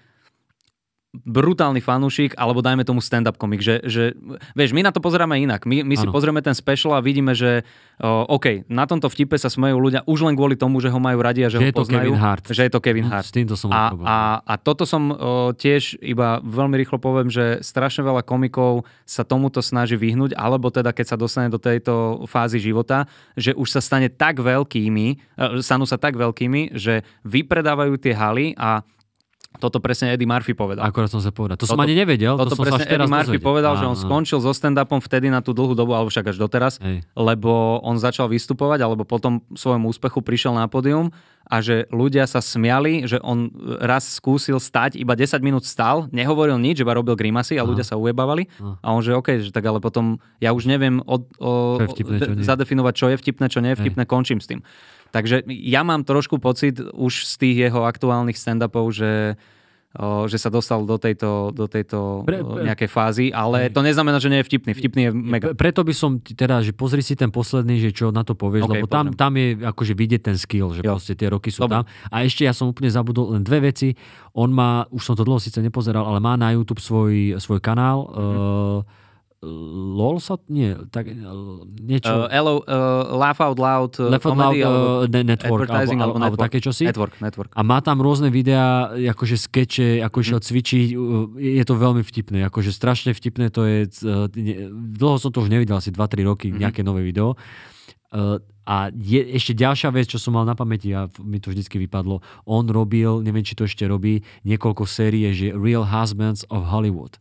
[SPEAKER 2] brutálny fanúšik, alebo dajme tomu stand-up komik, že, že vieš, my na to pozeráme inak. My, my ano. si pozrieme ten special a vidíme, že uh, OK, na tomto vtipe sa smejú ľudia už len kvôli tomu, že ho majú radi a že, že ho je poznajú. To Kevin Hart. Že je to Kevin no, Hart. S týmto som a, a, a toto som uh, tiež iba veľmi rýchlo poviem, že strašne veľa komikov sa tomuto snaží vyhnúť, alebo teda keď sa dostane do tejto fázy života, že už sa stane tak veľkými, uh, e, stanú sa tak veľkými, že vypredávajú tie haly a toto presne Eddie Murphy povedal. Akorát som sa povedal. To toto, som ani nevedel. Toto to som presne sa Eddie Murphy dozvedel. povedal, a, že on skončil so stand-upom vtedy na tú dlhú dobu, alebo však až doteraz, Hej. lebo on začal vystupovať, alebo potom svojom úspechu prišiel na pódium a že ľudia sa smiali, že on raz skúsil stať, iba 10 minút stal, nehovoril nič, iba robil grimasy a ľudia sa ujebávali. A on že OK, že tak ale potom ja už neviem od, o, čo vtipné, čo zadefinovať, čo je vtipné, čo nie je vtipné, Hej. končím s tým. Takže ja mám trošku pocit už z tých jeho aktuálnych stand-upov, že že sa dostal do tejto, do tejto pre, pre, nejakej fázy, ale to neznamená, že nie je vtipný. Vtipný je mega.
[SPEAKER 1] Preto by som teda, že pozri si ten posledný, že čo na to povieš, okay, lebo tam, tam je akože vidieť ten skill, že jo. proste tie roky sú Dobre. tam. A ešte ja som úplne zabudol len dve veci. On má, už som to dlho síce nepozeral, ale má na YouTube svoj, svoj kanál, mhm. uh, LOL sa, nie, tak e, niečo... Uh,
[SPEAKER 2] LO, uh, laugh Out Loud, uh, Laugh Out Loud uh, ne, Network, alebo, alebo, alebo network. také
[SPEAKER 1] čosi. Network, network. A má tam rôzne videá, akože skeče, ako išiel mm. cvičiť, je to veľmi vtipné, akože strašne vtipné to je, e, dlho som to už nevidel, asi 2-3 roky, mm. nejaké nové video. Uh, a je ešte ďalšia vec, čo som mal na pamäti a mi to vždycky vypadlo. On robil, neviem, či to ešte robí, niekoľko série, že Real Husbands of Hollywood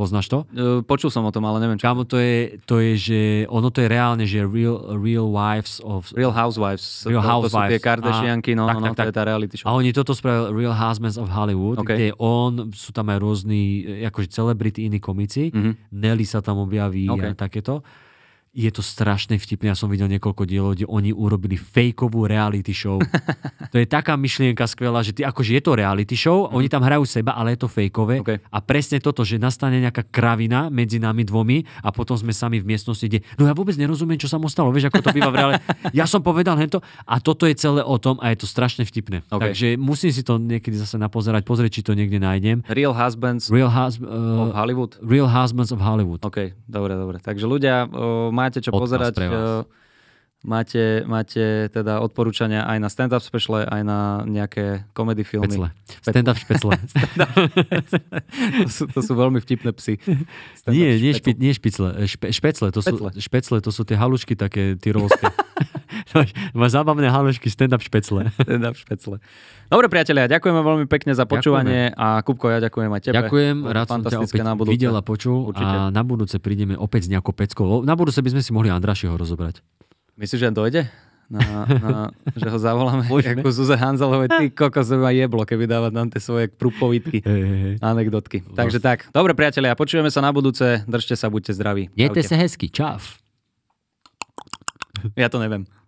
[SPEAKER 1] Poznáš to? E, počul som o tom, ale neviem čo. Kámo, to je, to je, že ono to je reálne, že real, real wives of... Real housewives. Real to, housewives. To sú tie Kardashianky, no, tak, no, tak, no, tak, to je tá reality show. A oni toto spravili Real Housewives of Hollywood, okay. kde on, sú tam aj rôzni, e, akože celebrity, iní komici. Mm-hmm. Nelly sa tam objaví okay. a takéto je to strašne vtipné. Ja som videl niekoľko dielov, kde oni urobili fejkovú reality show. [laughs] to je taká myšlienka skvelá, že ty, akože je to reality show, mm. oni tam hrajú seba, ale je to fejkové. Okay. A presne toto, že nastane nejaká kravina medzi nami dvomi a potom sme sami v miestnosti, kde no ja vôbec nerozumiem, čo sa mu stalo, vieš, ako to býva v reále. [laughs] Ja som povedal hento a toto je celé o tom a je to strašne vtipné. Okay. Takže musím si to niekedy zase napozerať, pozrieť, či to niekde nájdem. Real Husbands Real hus-
[SPEAKER 2] uh, of Hollywood. Real Husbands of Hollywood. OK, dobre, dobre. Takže ľudia, uh, máte čo Odkaz pozerať, eh, máte, máte teda odporúčania aj na stand-up special, aj na nejaké komedy filmy. Pecle. Stand-up špecle.
[SPEAKER 1] [laughs] stand-up. [laughs] to, sú, to sú veľmi vtipné psy. Stand-up nie, špecle. nie, špi, nie špicle. Špe, špecle, to sú, špecle, to sú tie halušky také tyrolské. [laughs] [laughs] má zábavné halušky, stand-up špecle. [laughs] stand-up špecle.
[SPEAKER 2] Dobre priatelia, ďakujeme veľmi pekne za počúvanie
[SPEAKER 1] ďakujeme. a Kupko, ja ďakujem aj tebe. Ďakujem, rád som ťa opäť videl a počul Určite. a na budúce prídeme opäť s nejakou peckou. Na budúce by sme si mohli Andrašiho rozobrať.
[SPEAKER 2] Myslíš, že dojde? na, na, [laughs] že ho zavoláme Môžeme? ako Zuzé Hanzelovej, ty kokos ma jeblo, keby dávať nám tie svoje prúpovitky, hey, anekdotky. Takže tak, dobre priatelia, počujeme sa na budúce, držte sa, buďte zdraví. Jete sa
[SPEAKER 1] hezky, čau.
[SPEAKER 2] Ja to neviem.